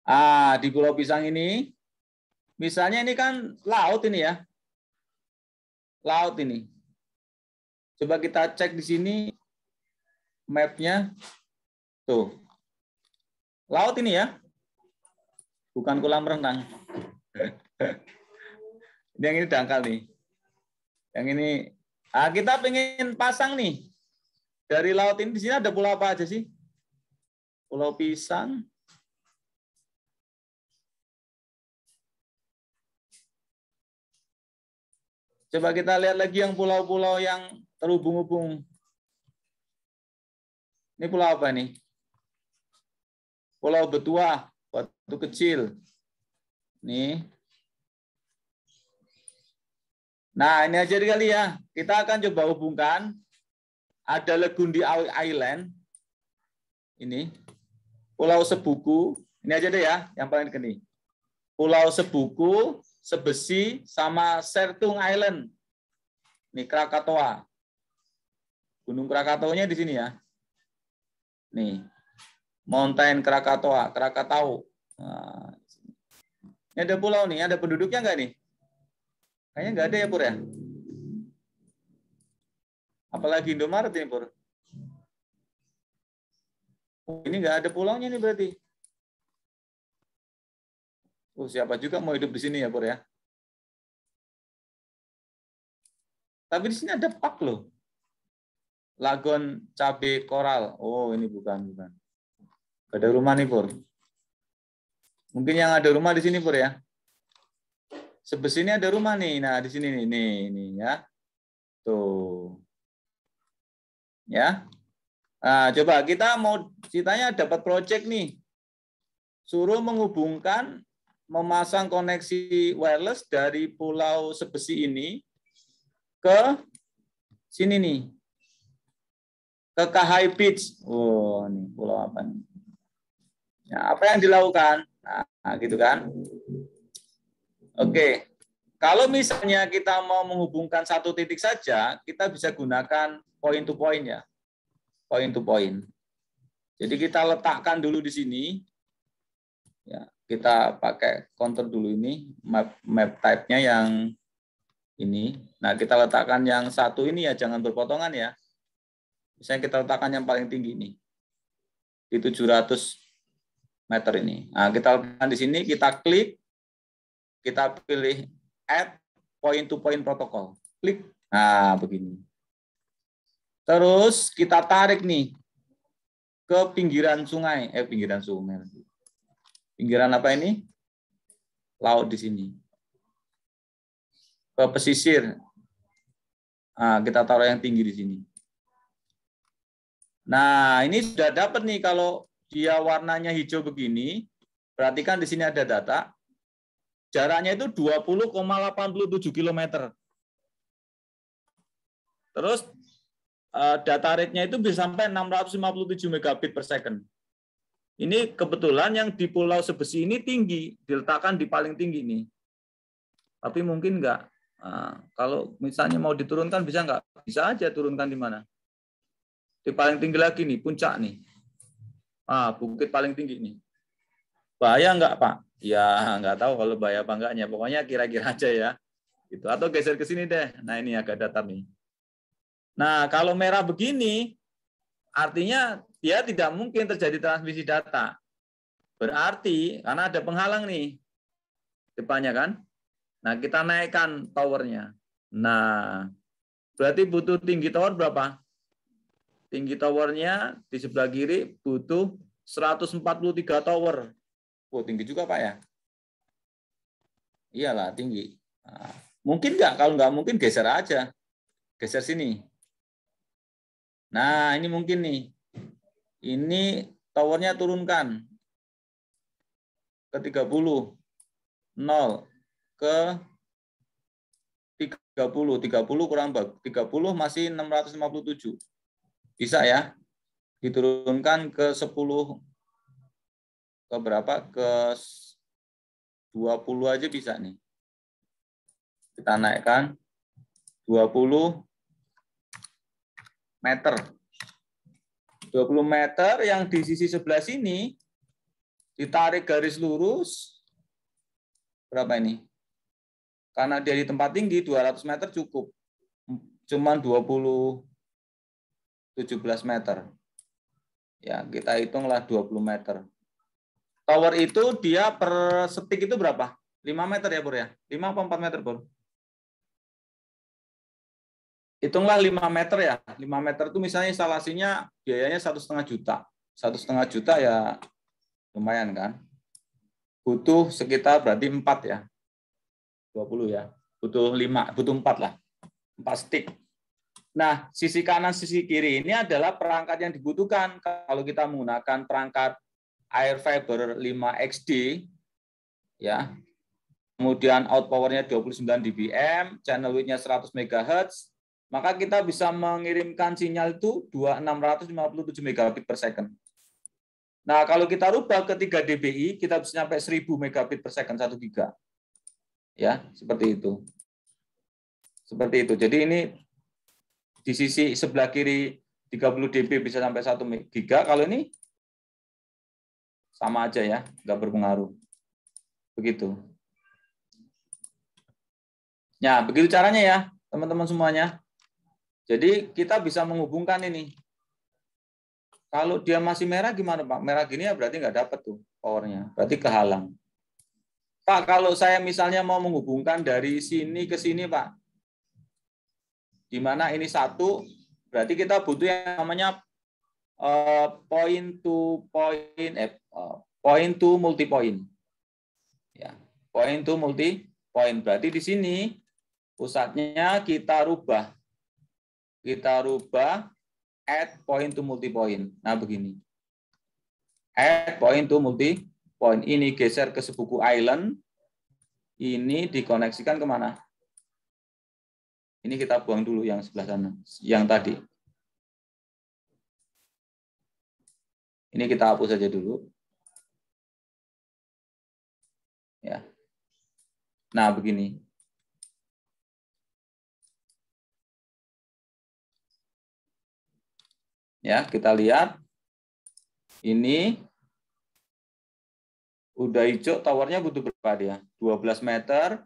Ah, di Pulau Pisang ini, misalnya ini kan laut ini ya. Laut ini. Coba kita cek di sini mapnya. Tuh. Laut ini ya. Bukan kolam renang. Ini yang ini dangkal nih. Yang ini ah kita pengen pasang nih. Dari laut ini di sini ada pulau apa aja sih? Pulau Pisang. Coba kita lihat lagi yang pulau-pulau yang terhubung-hubung. Ini pulau apa nih? Pulau Betua, waktu Kecil. Nih, Nah, ini aja kali ya. Kita akan coba hubungkan. Ada Legundi Island. Ini. Pulau Sebuku. Ini aja deh ya, yang paling kini. Pulau Sebuku, Sebesi, sama Sertung Island. Ini Krakatoa. Gunung Krakatoa-nya di sini ya. Nih. Mountain Krakatoa, Krakatau. Nah, ini ada pulau nih, ada penduduknya nggak nih? Kayaknya nggak ada ya, Pur ya? Apalagi Indomaret ini, Pur. Oh, ini nggak ada pulangnya nih berarti. Oh, siapa juga mau hidup di sini ya, Pur ya? Tapi di sini ada pak loh. Lagon cabe koral. Oh, ini bukan, bukan. ada rumah nih, Pur. Mungkin yang ada rumah di sini, Pur ya? Sebelah sini ada rumah nih. Nah, di sini nih, nih, nih ya. Tuh. Ya. Nah, coba kita mau ceritanya dapat project nih. Suruh menghubungkan memasang koneksi wireless dari pulau Sebesi ini ke sini nih. Ke Kahai Beach. Oh, nih pulau apa nih? Nah, apa yang dilakukan? Nah, gitu kan. Hmm. Oke, kalau misalnya kita mau menghubungkan satu titik saja, kita bisa gunakan point to point ya, point to point. Jadi kita letakkan dulu di sini, ya kita pakai counter dulu ini map map type-nya yang ini. Nah kita letakkan yang satu ini ya, jangan berpotongan ya. Misalnya kita letakkan yang paling tinggi ini di 700 meter ini. Nah kita letakkan di sini, kita klik, kita pilih add point to point protocol. Klik. Nah, begini. Terus kita tarik nih ke pinggiran sungai. Eh, pinggiran sungai. Pinggiran apa ini? Laut di sini. Ke pesisir. Nah, kita taruh yang tinggi di sini. Nah, ini sudah dapat nih kalau dia warnanya hijau begini. Perhatikan di sini ada data. Jaraknya itu 20,87 km. Terus eh, data rate-nya itu bisa sampai 657 megabit per second. Ini kebetulan yang di Pulau Sebesi ini tinggi, diletakkan di paling tinggi ini. Tapi mungkin nggak. Nah, kalau misalnya mau diturunkan bisa nggak? Bisa aja turunkan di mana? Di paling tinggi lagi nih, puncak nih. Ah, bukit paling tinggi nih. Bahaya nggak Pak? ya nggak tahu kalau bahaya apa enggaknya. Pokoknya kira-kira aja ya. Gitu. Atau geser ke sini deh. Nah ini agak datar nih. Nah kalau merah begini, artinya dia ya tidak mungkin terjadi transmisi data. Berarti karena ada penghalang nih depannya kan. Nah kita naikkan towernya. Nah berarti butuh tinggi tower berapa? Tinggi towernya di sebelah kiri butuh 143 tower Wow, oh, tinggi juga Pak ya? Iyalah tinggi. Ah, mungkin nggak? Kalau nggak mungkin geser aja. Geser sini. Nah, ini mungkin nih. Ini towernya turunkan ke 30. 0 ke 30. 30 kurang bag. 30 masih 657. Bisa ya? Diturunkan ke 10 ke berapa ke 20 aja bisa nih. Kita naikkan 20 meter. 20 meter yang di sisi sebelah sini ditarik garis lurus berapa ini? Karena dia di tempat tinggi 200 meter cukup. Cuman 20 17 meter. Ya, kita hitunglah 20 meter. Tower itu dia per stick itu berapa? 5 meter ya, Bro ya? 5 apa 4 meter, Bro? Hitunglah 5 meter ya. 5 meter itu misalnya instalasinya biayanya satu setengah juta. Satu setengah juta ya lumayan kan? Butuh sekitar berarti 4 ya. 20 ya. Butuh 5, butuh 4 lah. 4 stick. Nah, sisi kanan, sisi kiri ini adalah perangkat yang dibutuhkan. Kalau kita menggunakan perangkat air fiber 5XD ya. Kemudian out powernya 29 dBm, channel width-nya 100 MHz, maka kita bisa mengirimkan sinyal itu 2657 megabit per second. Nah, kalau kita rubah ke 3 dBi, kita bisa sampai 1000 megabit per second 1 giga. Ya, seperti itu. Seperti itu. Jadi ini di sisi sebelah kiri 30 dB bisa sampai 1 giga. Kalau ini sama aja ya, nggak berpengaruh. Begitu. Ya, begitu caranya ya, teman-teman semuanya. Jadi kita bisa menghubungkan ini. Kalau dia masih merah gimana Pak? Merah gini ya berarti nggak dapat tuh powernya, berarti kehalang. Pak, kalau saya misalnya mau menghubungkan dari sini ke sini Pak, di mana ini satu, berarti kita butuh yang namanya eh, point to point, eh, Oh, point to multi point. Ya, point to multi point. Berarti di sini pusatnya kita rubah. Kita rubah add point to multi point. Nah, begini. Add point to multi point. Ini geser ke sebuku island. Ini dikoneksikan kemana? Ini kita buang dulu yang sebelah sana, yang tadi. Ini kita hapus saja dulu. Ya. Nah, begini. Ya, kita lihat ini udah hijau towernya butuh berapa dia? 12 meter,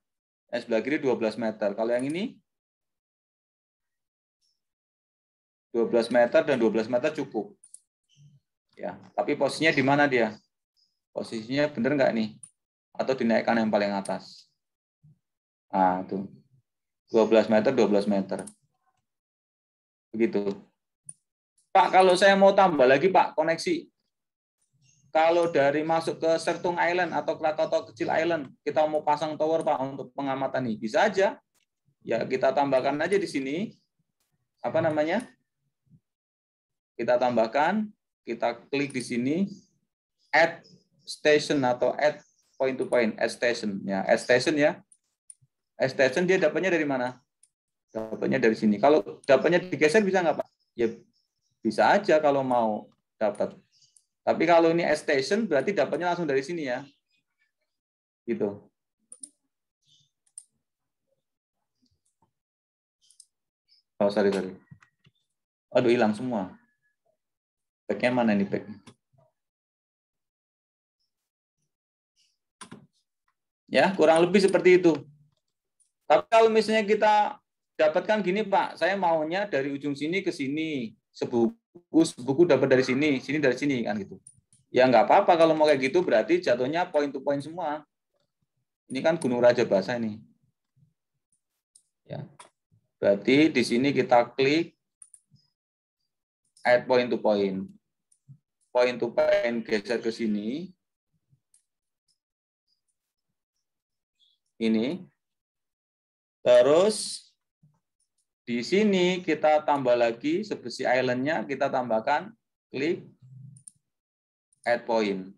eh, sebelah kiri 12 meter. Kalau yang ini 12 meter dan 12 meter cukup. Ya, tapi posisinya di mana dia? Posisinya benar nggak nih? atau dinaikkan yang paling atas. Nah, itu. 12 meter, 12 meter. Begitu. Pak, kalau saya mau tambah lagi, Pak, koneksi. Kalau dari masuk ke Sertung Island atau Krakatau Kecil Island, kita mau pasang tower, Pak, untuk pengamatan ini, Bisa aja. Ya, kita tambahkan aja di sini. Apa namanya? Kita tambahkan, kita klik di sini, add station atau add point to point, at station ya. At station ya. At station dia dapatnya dari mana? Dapatnya dari sini. Kalau dapatnya digeser bisa nggak Pak? Ya bisa aja kalau mau dapat. Tapi kalau ini at station berarti dapatnya langsung dari sini ya. Gitu. Oh, sorry, sorry. Aduh, hilang semua. Backnya mana nih backnya? Ya, kurang lebih seperti itu. Tapi kalau misalnya kita dapatkan gini, Pak, saya maunya dari ujung sini ke sini, sebuku sebuku dapat dari sini, sini dari sini kan gitu. Ya nggak apa-apa kalau mau kayak gitu berarti jatuhnya point to point semua. Ini kan Gunung Raja bahasa ini. Ya. Berarti di sini kita klik add point to point. Point to point geser ke sini, ini. Terus di sini kita tambah lagi sebesi islandnya kita tambahkan klik add point.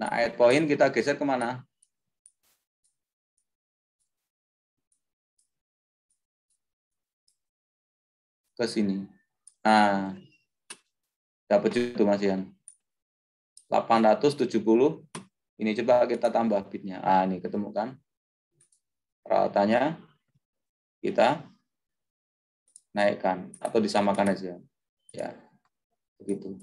Nah add point kita geser kemana? Ke sini. Nah dapat juga itu Mas Ian. 870 ini coba kita tambah bitnya. Ah ini ketemu kan? Peralatannya kita naikkan atau disamakan aja. Ya. Begitu.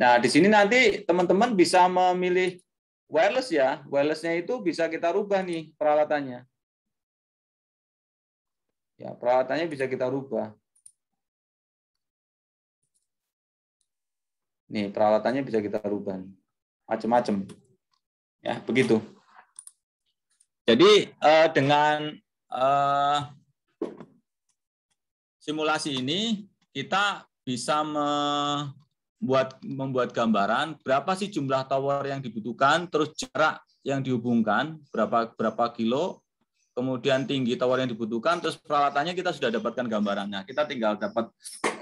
Nah, di sini nanti teman-teman bisa memilih wireless ya. Wirelessnya itu bisa kita rubah nih peralatannya. Ya, peralatannya bisa kita rubah. Nih, peralatannya bisa kita rubah. Macam-macam. Ya, begitu. Jadi eh, dengan eh, simulasi ini kita bisa membuat membuat gambaran berapa sih jumlah tower yang dibutuhkan, terus jarak yang dihubungkan berapa berapa kilo, kemudian tinggi tower yang dibutuhkan, terus peralatannya kita sudah dapatkan gambarannya kita tinggal dapat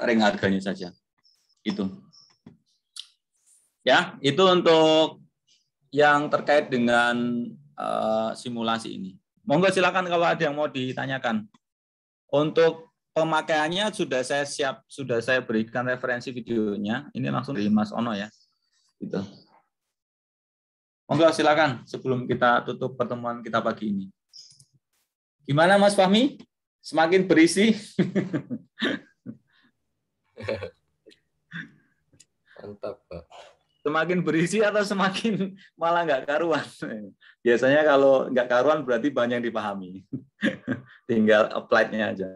ring harganya saja. Itu. Ya, itu untuk yang terkait dengan uh, simulasi ini. Monggo silakan kalau ada yang mau ditanyakan. Untuk pemakaiannya sudah saya siap, sudah saya berikan referensi videonya. Ini langsung dari Mas Ono ya. Gitu. Monggo silakan sebelum kita tutup pertemuan kita pagi ini. Gimana Mas Fahmi? Semakin berisi. Mantap, Pak semakin berisi atau semakin malah nggak karuan. Biasanya kalau nggak karuan berarti banyak yang dipahami. Tinggal apply-nya aja.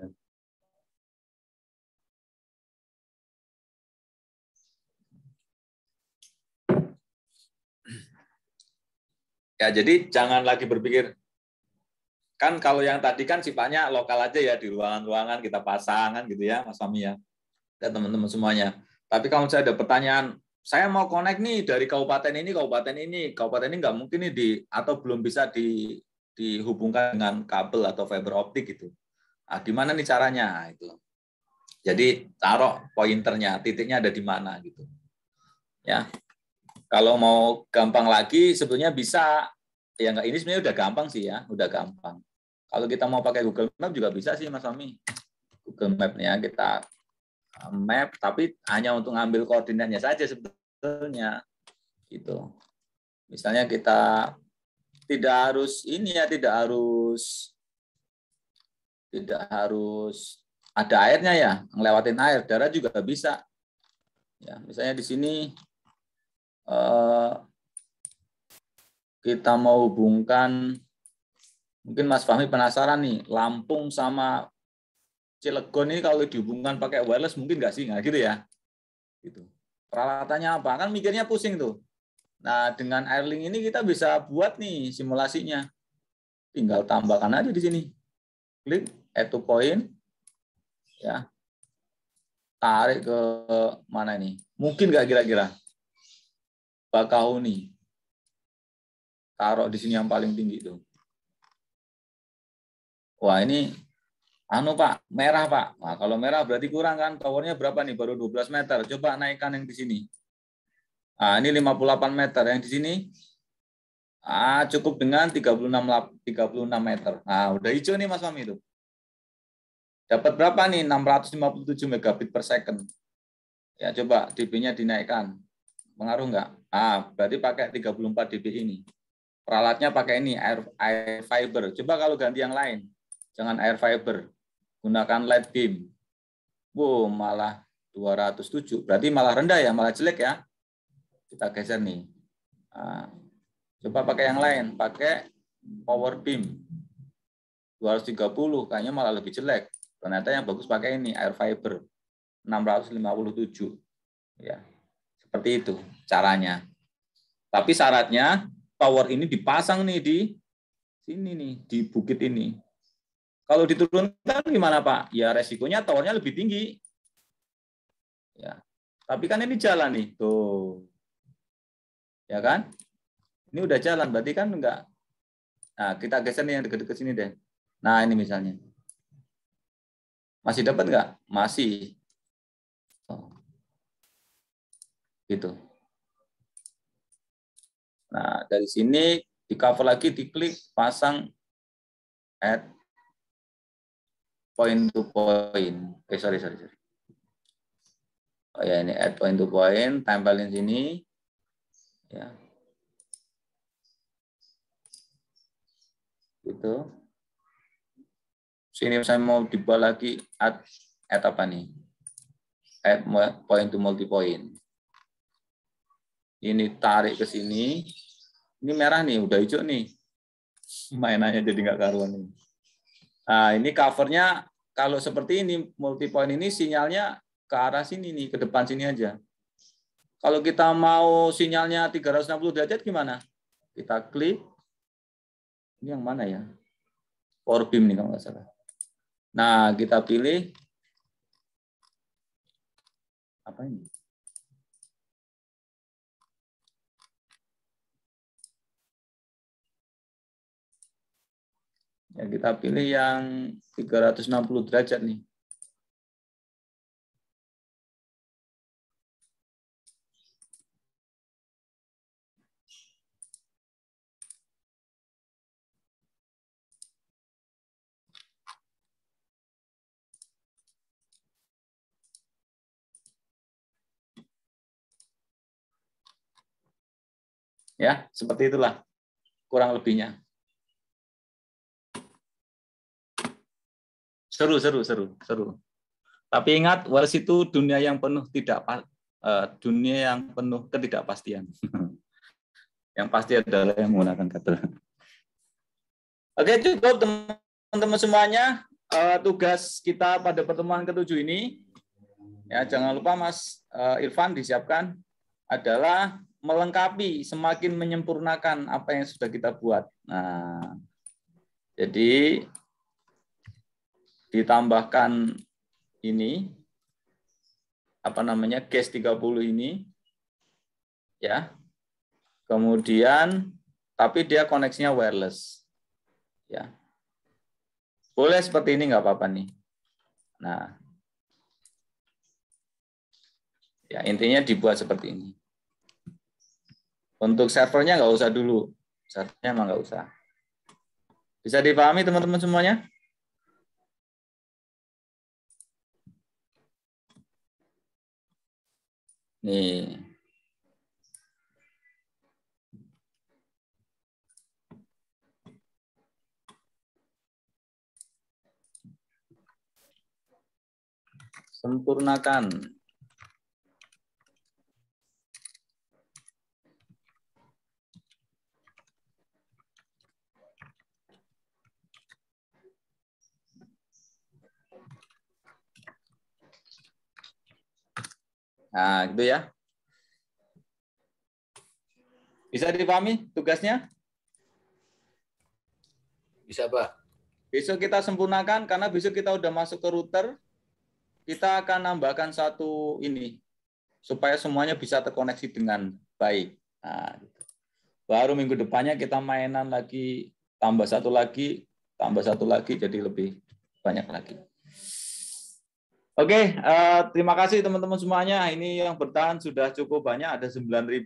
Ya, jadi jangan lagi berpikir kan kalau yang tadi kan sifatnya lokal aja ya di ruangan-ruangan kita pasangan gitu ya Mas Fami ya. Dan teman-teman semuanya. Tapi kalau saya ada pertanyaan, saya mau connect nih dari kabupaten ini, kabupaten ini, kabupaten ini nggak mungkin nih di atau belum bisa di dihubungkan dengan kabel atau fiber optik gitu. Nah, gimana nih caranya nah, itu? Jadi taruh pointernya, titiknya ada di mana gitu. Ya, kalau mau gampang lagi sebetulnya bisa ya nggak ini sebenarnya udah gampang sih ya, udah gampang. Kalau kita mau pakai Google Map juga bisa sih Mas Fahmi. Google Map-nya kita map tapi hanya untuk ngambil koordinatnya saja sebetulnya gitu misalnya kita tidak harus ini ya tidak harus tidak harus ada airnya ya ngelewatin air darah juga bisa ya misalnya di sini eh, kita mau hubungkan mungkin Mas Fahmi penasaran nih Lampung sama Cilegon ini kalau dihubungkan pakai wireless mungkin nggak sih nggak gitu ya gitu peralatannya apa kan mikirnya pusing tuh nah dengan Airlink ini kita bisa buat nih simulasinya tinggal tambahkan aja di sini klik add to point ya tarik ke mana nih mungkin nggak kira-kira bakau nih, taruh di sini yang paling tinggi tuh wah ini Anu Pak, merah Pak. Nah, kalau merah berarti kurang kan? Towernya berapa nih? Baru 12 meter. Coba naikkan yang di sini. Nah, ini 58 meter. Yang di sini ah, cukup dengan 36, 36 meter. Ah, udah hijau nih Mas Mami itu. Dapat berapa nih? 657 megabit per second. Ya, coba dB-nya dinaikkan. Pengaruh nggak? Ah, berarti pakai 34 dB ini. Peralatnya pakai ini, air, air fiber. Coba kalau ganti yang lain. Jangan air fiber. Gunakan light beam. Wow, malah 207. Berarti malah rendah ya, malah jelek ya. Kita geser nih. Ah, coba pakai yang lain. Pakai power beam. 230 kayaknya malah lebih jelek. Ternyata yang bagus pakai ini air fiber 657. Ya. Seperti itu caranya. Tapi syaratnya power ini dipasang nih di sini nih, di bukit ini. Kalau diturunkan gimana Pak? Ya resikonya towernya lebih tinggi. Ya. Tapi kan ini jalan nih, tuh. Ya kan? Ini udah jalan, berarti kan enggak. Nah, kita geser nih yang dekat-dekat sini deh. Nah, ini misalnya. Masih dapat enggak? Masih. Gitu. Nah, dari sini di cover lagi diklik pasang ad point to point. Eh sorry sorry sorry. Oh ya ini add point to point, tempelin sini. Ya. Gitu. Sini saya mau dibuat lagi add add apa nih? Add point to multi point. Ini tarik ke sini. Ini merah nih, udah hijau nih. Mainannya jadi nggak karuan nih. Nah, ini covernya kalau seperti ini multi point ini sinyalnya ke arah sini nih, ke depan sini aja. Kalau kita mau sinyalnya 360 derajat gimana? Kita klik. Ini yang mana ya? Power beam nih kalau nggak salah. Nah, kita pilih apa ini? Ya, kita pilih yang 360 derajat nih. Ya, seperti itulah kurang lebihnya. Seru, seru, seru, seru. Tapi ingat, Wales itu dunia yang penuh tidak uh, dunia yang penuh ketidakpastian. yang pasti adalah yang menggunakan kata Oke, cukup teman-teman semuanya eh, tugas kita pada pertemuan ketujuh ini. Ya, jangan lupa Mas eh, Irfan disiapkan adalah melengkapi, semakin menyempurnakan apa yang sudah kita buat. Nah, jadi ditambahkan ini apa namanya gas 30 ini ya. Kemudian tapi dia koneksinya wireless. Ya. Boleh seperti ini nggak apa-apa nih. Nah. Ya, intinya dibuat seperti ini. Untuk servernya nggak usah dulu. Servernya emang nggak usah. Bisa dipahami teman-teman semuanya? Nih. Sempurnakan. Nah, gitu ya. Bisa dipahami tugasnya? Bisa, Pak. Besok kita sempurnakan karena besok kita udah masuk ke router. Kita akan nambahkan satu ini supaya semuanya bisa terkoneksi dengan baik. Nah, gitu. baru minggu depannya kita mainan lagi, tambah satu lagi, tambah satu lagi jadi lebih banyak lagi. Oke, okay, uh, eh, terima kasih teman-teman semuanya. Ini yang bertahan sudah cukup banyak, ada 9.000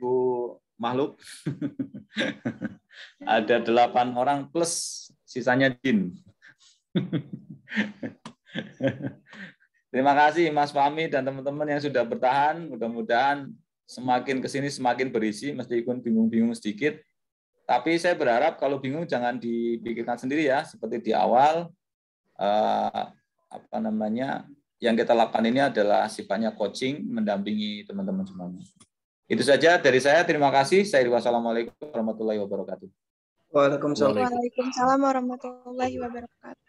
makhluk. ada 8 orang plus sisanya jin. terima kasih Mas Fahmi dan teman-teman yang sudah bertahan. Mudah-mudahan semakin ke sini semakin berisi, meskipun bingung-bingung sedikit. Tapi saya berharap kalau bingung jangan dipikirkan sendiri ya, seperti di awal. Uh, apa namanya yang kita lakukan ini adalah sifatnya coaching, mendampingi teman-teman semuanya. Itu saja dari saya. Terima kasih. Saya wassalamualaikum warahmatullahi wabarakatuh. Waalaikumsalam. Waalaikumsalam warahmatullahi wabarakatuh.